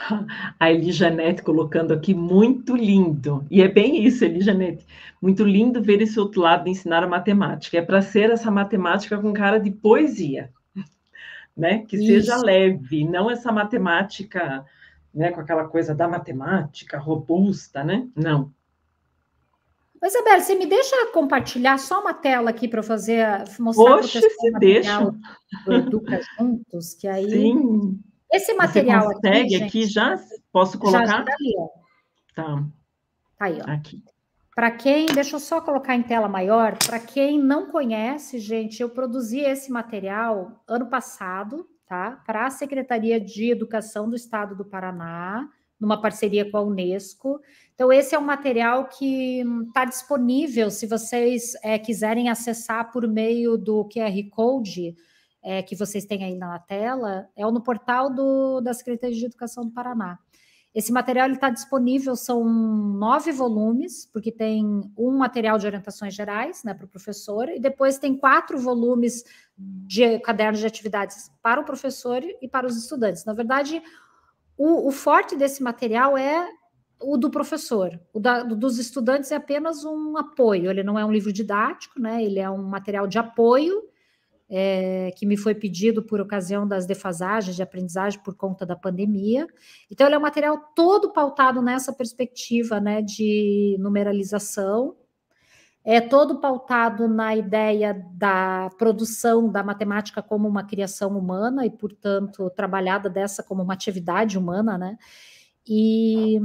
(laughs) A Elijanete colocando aqui, muito lindo. E é bem isso, Elijanete. Muito lindo ver esse outro lado de ensinar a matemática. É para ser essa matemática com cara de poesia, né? Que isso. seja leve, não essa matemática, né? Com aquela coisa da matemática robusta, né? Não. Mas, você me deixa compartilhar só uma tela aqui para fazer mostrar para o pessoal do Educa Juntos, que aí Sim. Esse material Você consegue aqui, aqui gente, já? Posso colocar? Já, tá ali, ó. Tá. tá aí, ó. Aqui. Para quem, deixa eu só colocar em tela maior, para quem não conhece, gente, eu produzi esse material ano passado, tá? Para a Secretaria de Educação do Estado do Paraná, numa parceria com a Unesco. Então, esse é um material que está disponível, se vocês é, quiserem acessar por meio do QR Code, é, que vocês têm aí na tela, é no portal do, da Secretaria de Educação do Paraná. Esse material está disponível, são nove volumes, porque tem um material de orientações gerais né, para o professor, e depois tem quatro volumes de cadernos de atividades para o professor e para os estudantes. Na verdade, o, o forte desse material é o do professor. O da, dos estudantes é apenas um apoio, ele não é um livro didático, né, ele é um material de apoio é, que me foi pedido por ocasião das defasagens de aprendizagem por conta da pandemia. Então, ele é um material todo pautado nessa perspectiva né, de numeralização, é todo pautado na ideia da produção da matemática como uma criação humana e, portanto, trabalhada dessa como uma atividade humana, né? E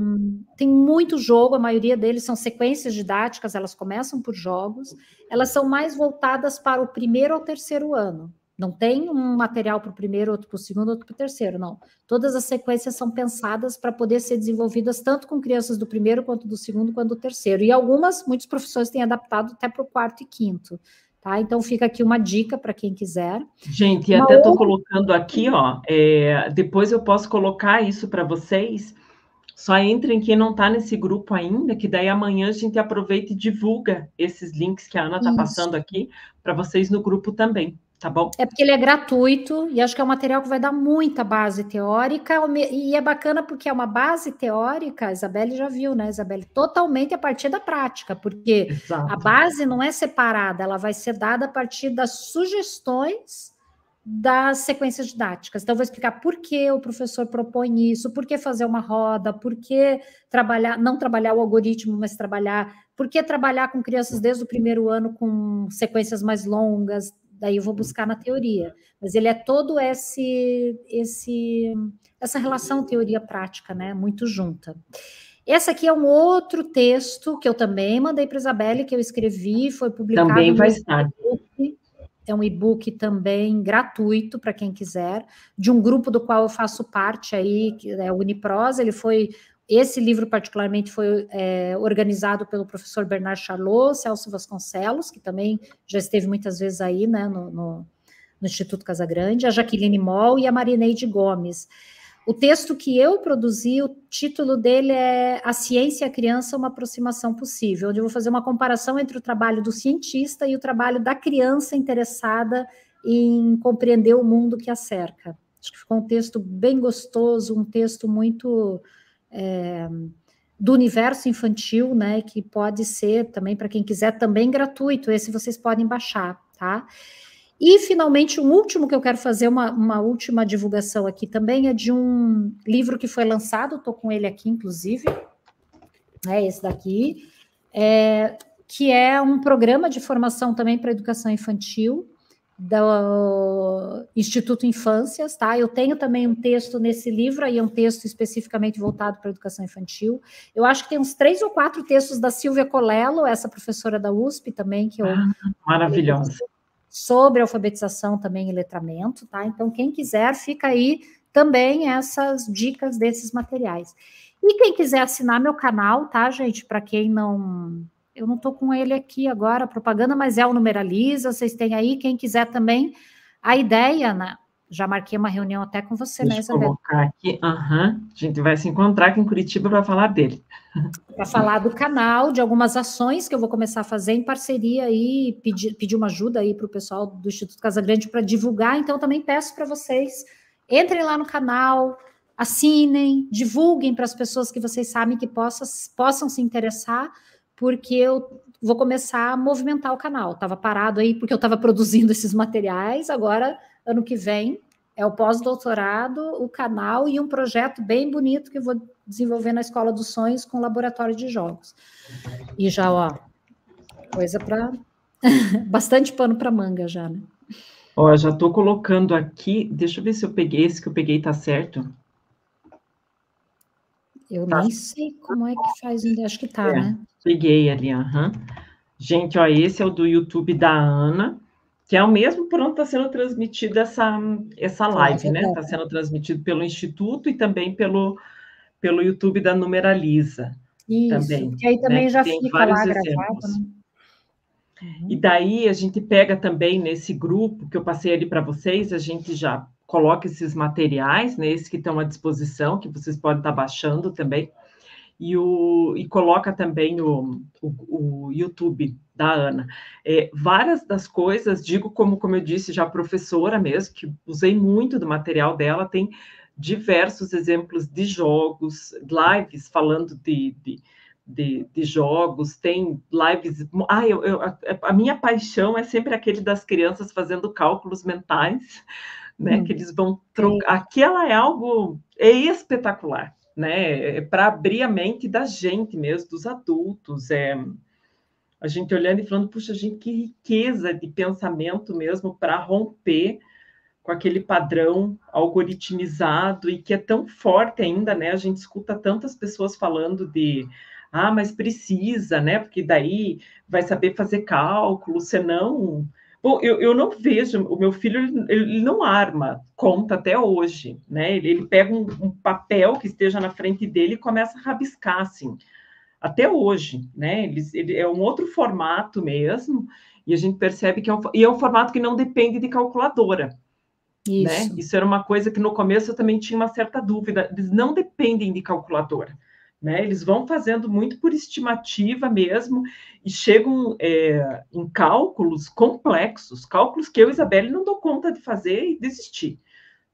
tem muito jogo, a maioria deles são sequências didáticas, elas começam por jogos, elas são mais voltadas para o primeiro ao terceiro ano. Não tem um material para o primeiro, outro para o segundo, outro para o terceiro, não. Todas as sequências são pensadas para poder ser desenvolvidas tanto com crianças do primeiro, quanto do segundo, quanto do terceiro. E algumas, muitos professores têm adaptado até para o quarto e quinto. Tá? Então fica aqui uma dica para quem quiser. Gente, e até estou outra... colocando aqui, ó. É, depois eu posso colocar isso para vocês só entrem quem não está nesse grupo ainda, que daí amanhã a gente aproveita e divulga esses links que a Ana está passando aqui para vocês no grupo também, tá bom? É porque ele é gratuito e acho que é um material que vai dar muita base teórica é e é bacana porque é uma base teórica, a Isabelle já viu, né, Isabelle? Totalmente a partir da prática, porque Exato. a base não é separada, ela vai ser dada a partir das sugestões das sequências didáticas. Então, eu vou explicar por que o professor propõe isso, por que fazer uma roda, por que trabalhar, não trabalhar o algoritmo, mas trabalhar, por que trabalhar com crianças desde o primeiro ano com sequências mais longas, daí eu vou buscar na teoria. Mas ele é todo esse, esse essa relação teoria-prática, né? Muito junta. Esse aqui é um outro texto que eu também mandei para a Isabelle, que eu escrevi, foi publicado. Também vai estar é um e-book também gratuito para quem quiser, de um grupo do qual eu faço parte aí, que é o Uniprosa, ele foi esse livro, particularmente, foi é, organizado pelo professor Bernard Charlot, Celso Vasconcelos, que também já esteve muitas vezes aí né, no, no, no Instituto a Jaqueline Moll e a Marineide Gomes. O texto que eu produzi, o título dele é A Ciência e a Criança, uma aproximação possível, onde eu vou fazer uma comparação entre o trabalho do cientista e o trabalho da criança interessada em compreender o mundo que a cerca. Acho que ficou um texto bem gostoso, um texto muito é, do universo infantil, né? Que pode ser também, para quem quiser, também gratuito. Esse vocês podem baixar, tá? E, finalmente, um último que eu quero fazer, uma, uma última divulgação aqui também, é de um livro que foi lançado, estou com ele aqui, inclusive, é esse daqui, é, que é um programa de formação também para educação infantil, do Instituto Infâncias, tá? Eu tenho também um texto nesse livro, aí é um texto especificamente voltado para a educação infantil. Eu acho que tem uns três ou quatro textos da Silvia Colello, essa professora da USP também, que eu. Ah, maravilhosa sobre alfabetização também e letramento, tá? Então, quem quiser, fica aí também essas dicas desses materiais. E quem quiser assinar meu canal, tá, gente? Para quem não. Eu não estou com ele aqui agora, propaganda, mas é o Numeraliza, vocês têm aí. Quem quiser também, a ideia, né? já marquei uma reunião até com você, né, Deixa né, Isabel? colocar aqui, uhum. a gente vai se encontrar aqui em Curitiba para falar dele. Para falar do canal, de algumas ações que eu vou começar a fazer em parceria e pedir, pedir uma ajuda aí para o pessoal do Instituto Casa Grande para divulgar, então também peço para vocês, entrem lá no canal, assinem, divulguem para as pessoas que vocês sabem que possam, possam se interessar, porque eu vou começar a movimentar o canal. Estava parado aí porque eu estava (laughs) produzindo esses materiais, agora ano que vem. É o pós-doutorado, o canal e um projeto bem bonito que vou desenvolver na Escola dos Sonhos com o Laboratório de Jogos. E já, ó, coisa para. (laughs) bastante pano para manga já, né? Ó, já estou colocando aqui. Deixa eu ver se eu peguei esse que eu peguei, tá certo? Eu tá. nem sei como é que faz acho que tá, é, né? Peguei ali, aham. Uhum. Gente, ó, esse é o do YouTube da Ana que é o mesmo por onde está sendo transmitida essa, essa ah, live, né? Está sendo transmitido pelo Instituto e também pelo, pelo YouTube da Numeraliza. Isso, também, que aí né? também né? já Tem fica lá gravado. Uhum. E daí a gente pega também nesse grupo que eu passei ali para vocês, a gente já coloca esses materiais, né, esses que estão à disposição, que vocês podem estar tá baixando também e, o, e coloca também o, o, o YouTube da Ana. É, várias das coisas, digo como, como eu disse, já professora mesmo, que usei muito do material dela, tem diversos exemplos de jogos, lives falando de, de de, de, jogos, tem lives. Ah, eu, eu, a, a, minha paixão é sempre aquele das crianças fazendo cálculos mentais, né? Hum. Que eles vão trocar. Aquela é algo é espetacular né? É, é para abrir a mente da gente mesmo, dos adultos. É, a gente olhando e falando, puxa, gente, que riqueza de pensamento mesmo para romper com aquele padrão algoritmizado e que é tão forte ainda, né? A gente escuta tantas pessoas falando de ah, mas precisa, né? Porque daí vai saber fazer cálculo, senão Bom, eu, eu não vejo, o meu filho, ele, ele não arma, conta até hoje, né? Ele, ele pega um, um, papel que esteja na frente dele e começa a rabiscar, assim, até hoje, né? Ele, ele é um outro formato mesmo, e a gente percebe que é um, e é um formato que não depende de calculadora, né? Isso. né? Isso era uma coisa que no começo eu também tinha uma certa dúvida, eles não dependem de calculadora, né? Eles vão fazendo muito por estimativa mesmo e chegam é, em cálculos complexos, cálculos que eu, Isabelle, não dou conta de fazer e desistir.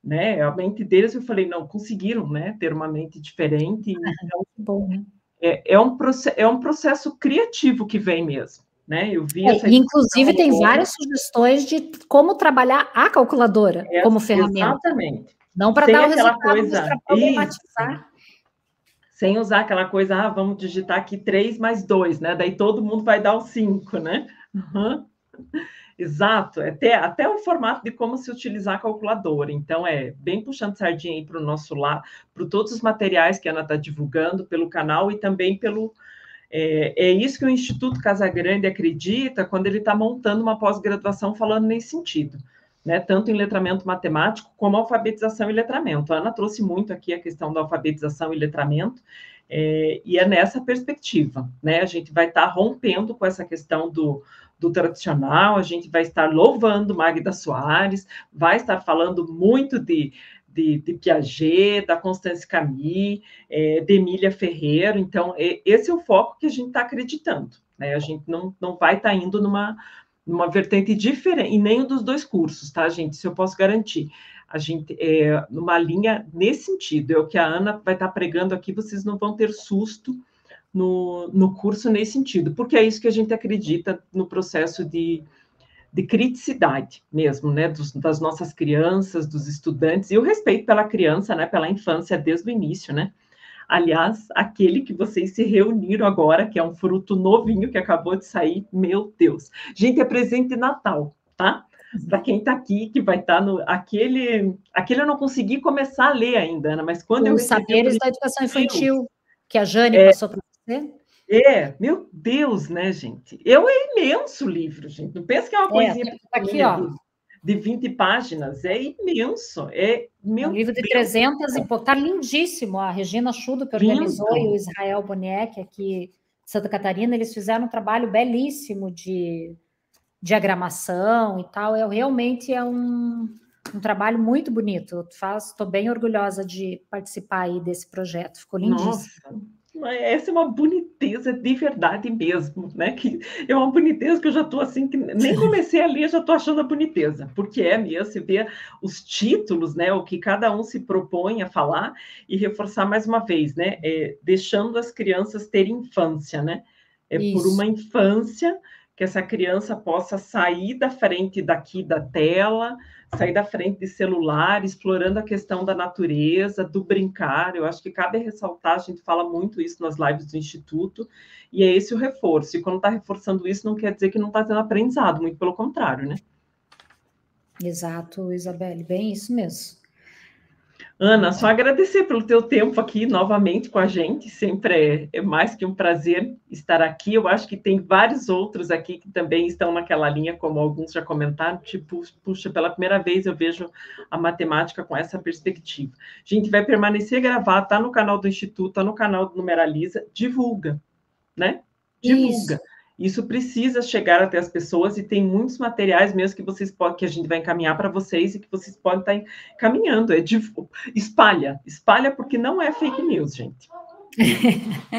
Né? A mente deles, eu falei, não, conseguiram né, ter uma mente diferente. É, é então, Bom, né? é, é, um é um processo criativo que vem mesmo. Né? Eu vi é, essa inclusive tem boa. várias sugestões de como trabalhar a calculadora é, como ferramenta. Exatamente. Não para dar o resultado, coisa, mas para problematizar. Isso sem usar aquela coisa, ah, vamos digitar aqui 3 mais 2, né? Daí todo mundo vai dar o 5, né? Uhum. Exato, até, até o formato de como se utilizar a calculadora. Então, é bem puxando sardinha aí para o nosso lado, para todos os materiais que a Ana está divulgando pelo canal e também pelo. É, é isso que o Instituto Casagrande acredita quando ele está montando uma pós-graduação falando nesse sentido né, tanto em letramento matemático como alfabetização e letramento. A Ana trouxe muito aqui a questão da alfabetização e letramento, é, e é nessa perspectiva, né? A gente vai estar tá rompendo com essa questão do, do tradicional, a gente vai estar louvando Magda Soares, vai estar falando muito de de, de, Piaget, da Constance Camille, é, de Emília Ferreiro. Então, é, esse é o foco que a gente está acreditando. Né? A gente não, não vai estar tá indo numa, numa vertente diferente, e nem um dos dois cursos, tá, gente? Isso eu posso garantir. A gente, é, numa linha nesse sentido, é o que a Ana vai estar tá pregando aqui, vocês não vão ter susto no, no curso nesse sentido, porque é isso que a gente acredita no processo de, de criticidade mesmo, né, dos, das nossas crianças, dos estudantes, e o respeito pela criança, né, pela infância desde o início, né, Aliás, aquele que vocês se reuniram agora, que é um fruto novinho que acabou de sair, meu Deus. Gente, é presente Natal, tá? Uhum. Para quem está aqui, que vai estar tá no aquele, aquele eu não consegui começar a ler ainda, Ana, né? mas quando Os eu saberes da educação infantil que a Jane é... passou para você. É, meu Deus, né, gente? Eu é imenso o livro, gente. Não pensa que é uma é, coisinha. Tá aqui, ó. É de 20 páginas. É imenso. É, meu um livro de Deus. 300 e pouco. Está lindíssimo. A Regina Chudo, que organizou, Lindo. e o Israel Boneck, aqui de Santa Catarina, eles fizeram um trabalho belíssimo de diagramação e tal. É realmente é um, um trabalho muito bonito. Estou bem orgulhosa de participar aí desse projeto. Ficou lindíssimo. Nossa essa é uma boniteza de verdade mesmo, né? Que é uma boniteza que eu já tô assim, que nem comecei a ler, já tô achando a boniteza, porque é mesmo, você vê os títulos, né? O que cada um se propõe a falar e reforçar mais uma vez, né? É, deixando as crianças terem infância, né? É Isso. por uma infância que essa criança possa sair da frente daqui da tela, sair da frente de celular, explorando a questão da natureza, do brincar. Eu acho que cabe ressaltar, a gente fala muito isso nas lives do Instituto, e é esse o reforço. E quando está reforçando isso, não quer dizer que não está tendo aprendizado, muito pelo contrário, né? Exato, Isabelle, bem isso mesmo. Ana, só agradecer pelo teu tempo aqui novamente com a gente, sempre é, é mais que um prazer estar aqui. Eu acho que tem vários outros aqui que também estão naquela linha, como alguns já comentaram, tipo, puxa, pela primeira vez eu vejo a matemática com essa perspectiva. A gente vai permanecer gravado, tá no canal do Instituto, tá no canal do Numeraliza, divulga, né? Divulga. Isso. Isso precisa chegar até as pessoas e tem muitos materiais mesmo que vocês podem, que a gente vai encaminhar para vocês e que vocês podem estar tá encaminhando. É de, espalha, espalha porque não é fake news, gente. (laughs)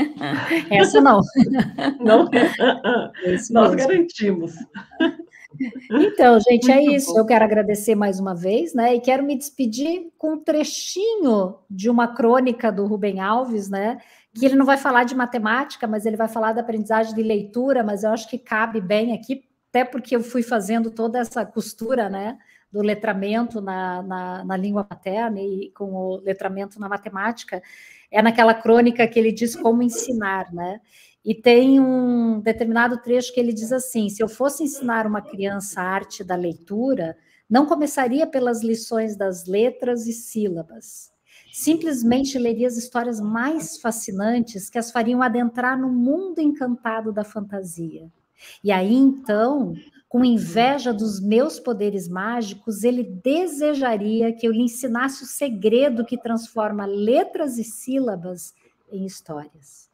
Essa não. (laughs) Não, é. nós garantimos. Então, gente, é Muito é isso. Bom. Eu quero agradecer mais uma vez, né? E quero me despedir com um trechinho de uma crônica do Rubem Alves, né? que ele não vai falar de matemática, mas ele vai falar da aprendizagem de leitura, mas eu acho que cabe bem aqui, até porque eu fui fazendo toda essa costura, né, do letramento na, na, na língua materna e com o letramento na matemática, é naquela crônica que ele diz como ensinar, né, e tem um determinado trecho que ele diz assim, se eu fosse ensinar uma criança a arte da leitura, não começaria pelas lições das letras e sílabas, simplesmente leria as histórias mais fascinantes que as fariam adentrar no mundo encantado da fantasia. E aí então, com inveja dos meus poderes mágicos, ele desejaria que eu lhe ensinasse o segredo que transforma letras e sílabas em histórias.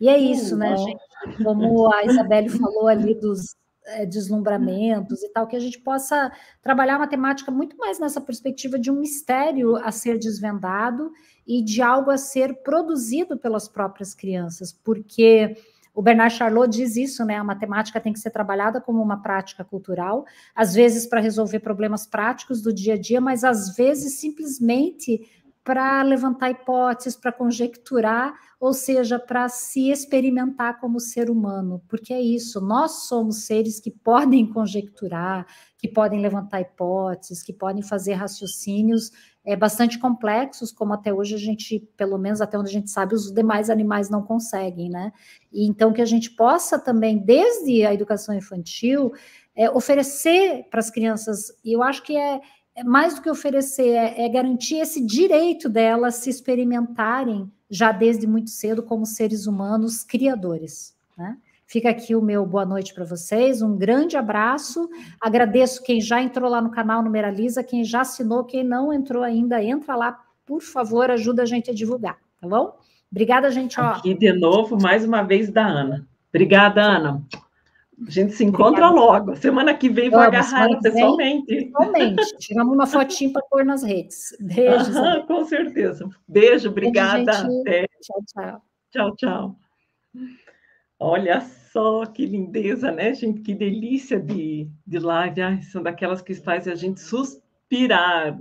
E é isso, hum, né, gente? Como a Isabelle falou ali dos eh, deslumbramentos e tal, que a gente possa trabalhar uma temática muito mais nessa perspectiva de um mistério a ser desvendado e de algo a ser produzido pelas próprias crianças, porque o Bernard Charlot diz isso, né? A matemática tem que ser trabalhada como uma prática cultural, às vezes para resolver problemas práticos do dia a dia, mas às vezes simplesmente para levantar hipóteses, para conjecturar, ou seja, para se experimentar como ser humano, porque é isso, nós somos seres que podem conjecturar, que podem levantar hipóteses, que podem fazer raciocínios é, bastante complexos, como até hoje a gente, pelo menos até onde a gente sabe, os demais animais não conseguem, né? E então que a gente possa também, desde a educação infantil, é, oferecer para as crianças, e eu acho que é, é mais do que oferecer, é, é garantir esse direito delas se experimentarem já desde muito cedo como seres humanos criadores. Né? Fica aqui o meu boa noite para vocês, um grande abraço. Agradeço quem já entrou lá no canal Numeraliza, quem já assinou, quem não entrou ainda, entra lá, por favor, ajuda a gente a divulgar, tá bom? Obrigada, gente. Ó. E de novo, mais uma vez, da Ana. Obrigada, Ana. A gente se encontra Obrigada. logo. Semana que vem vou Vamos, agarrar pessoalmente. Pessoalmente. Tiramos uma fotinha para pôr nas redes. Beijo. com certeza. Beijo, obrigada. Beijo, tchau, tchau. Tchau, tchau. Olha só que lindeza, né, gente? Que delícia de, de live. Ai, são daquelas que fazem a gente suspirar.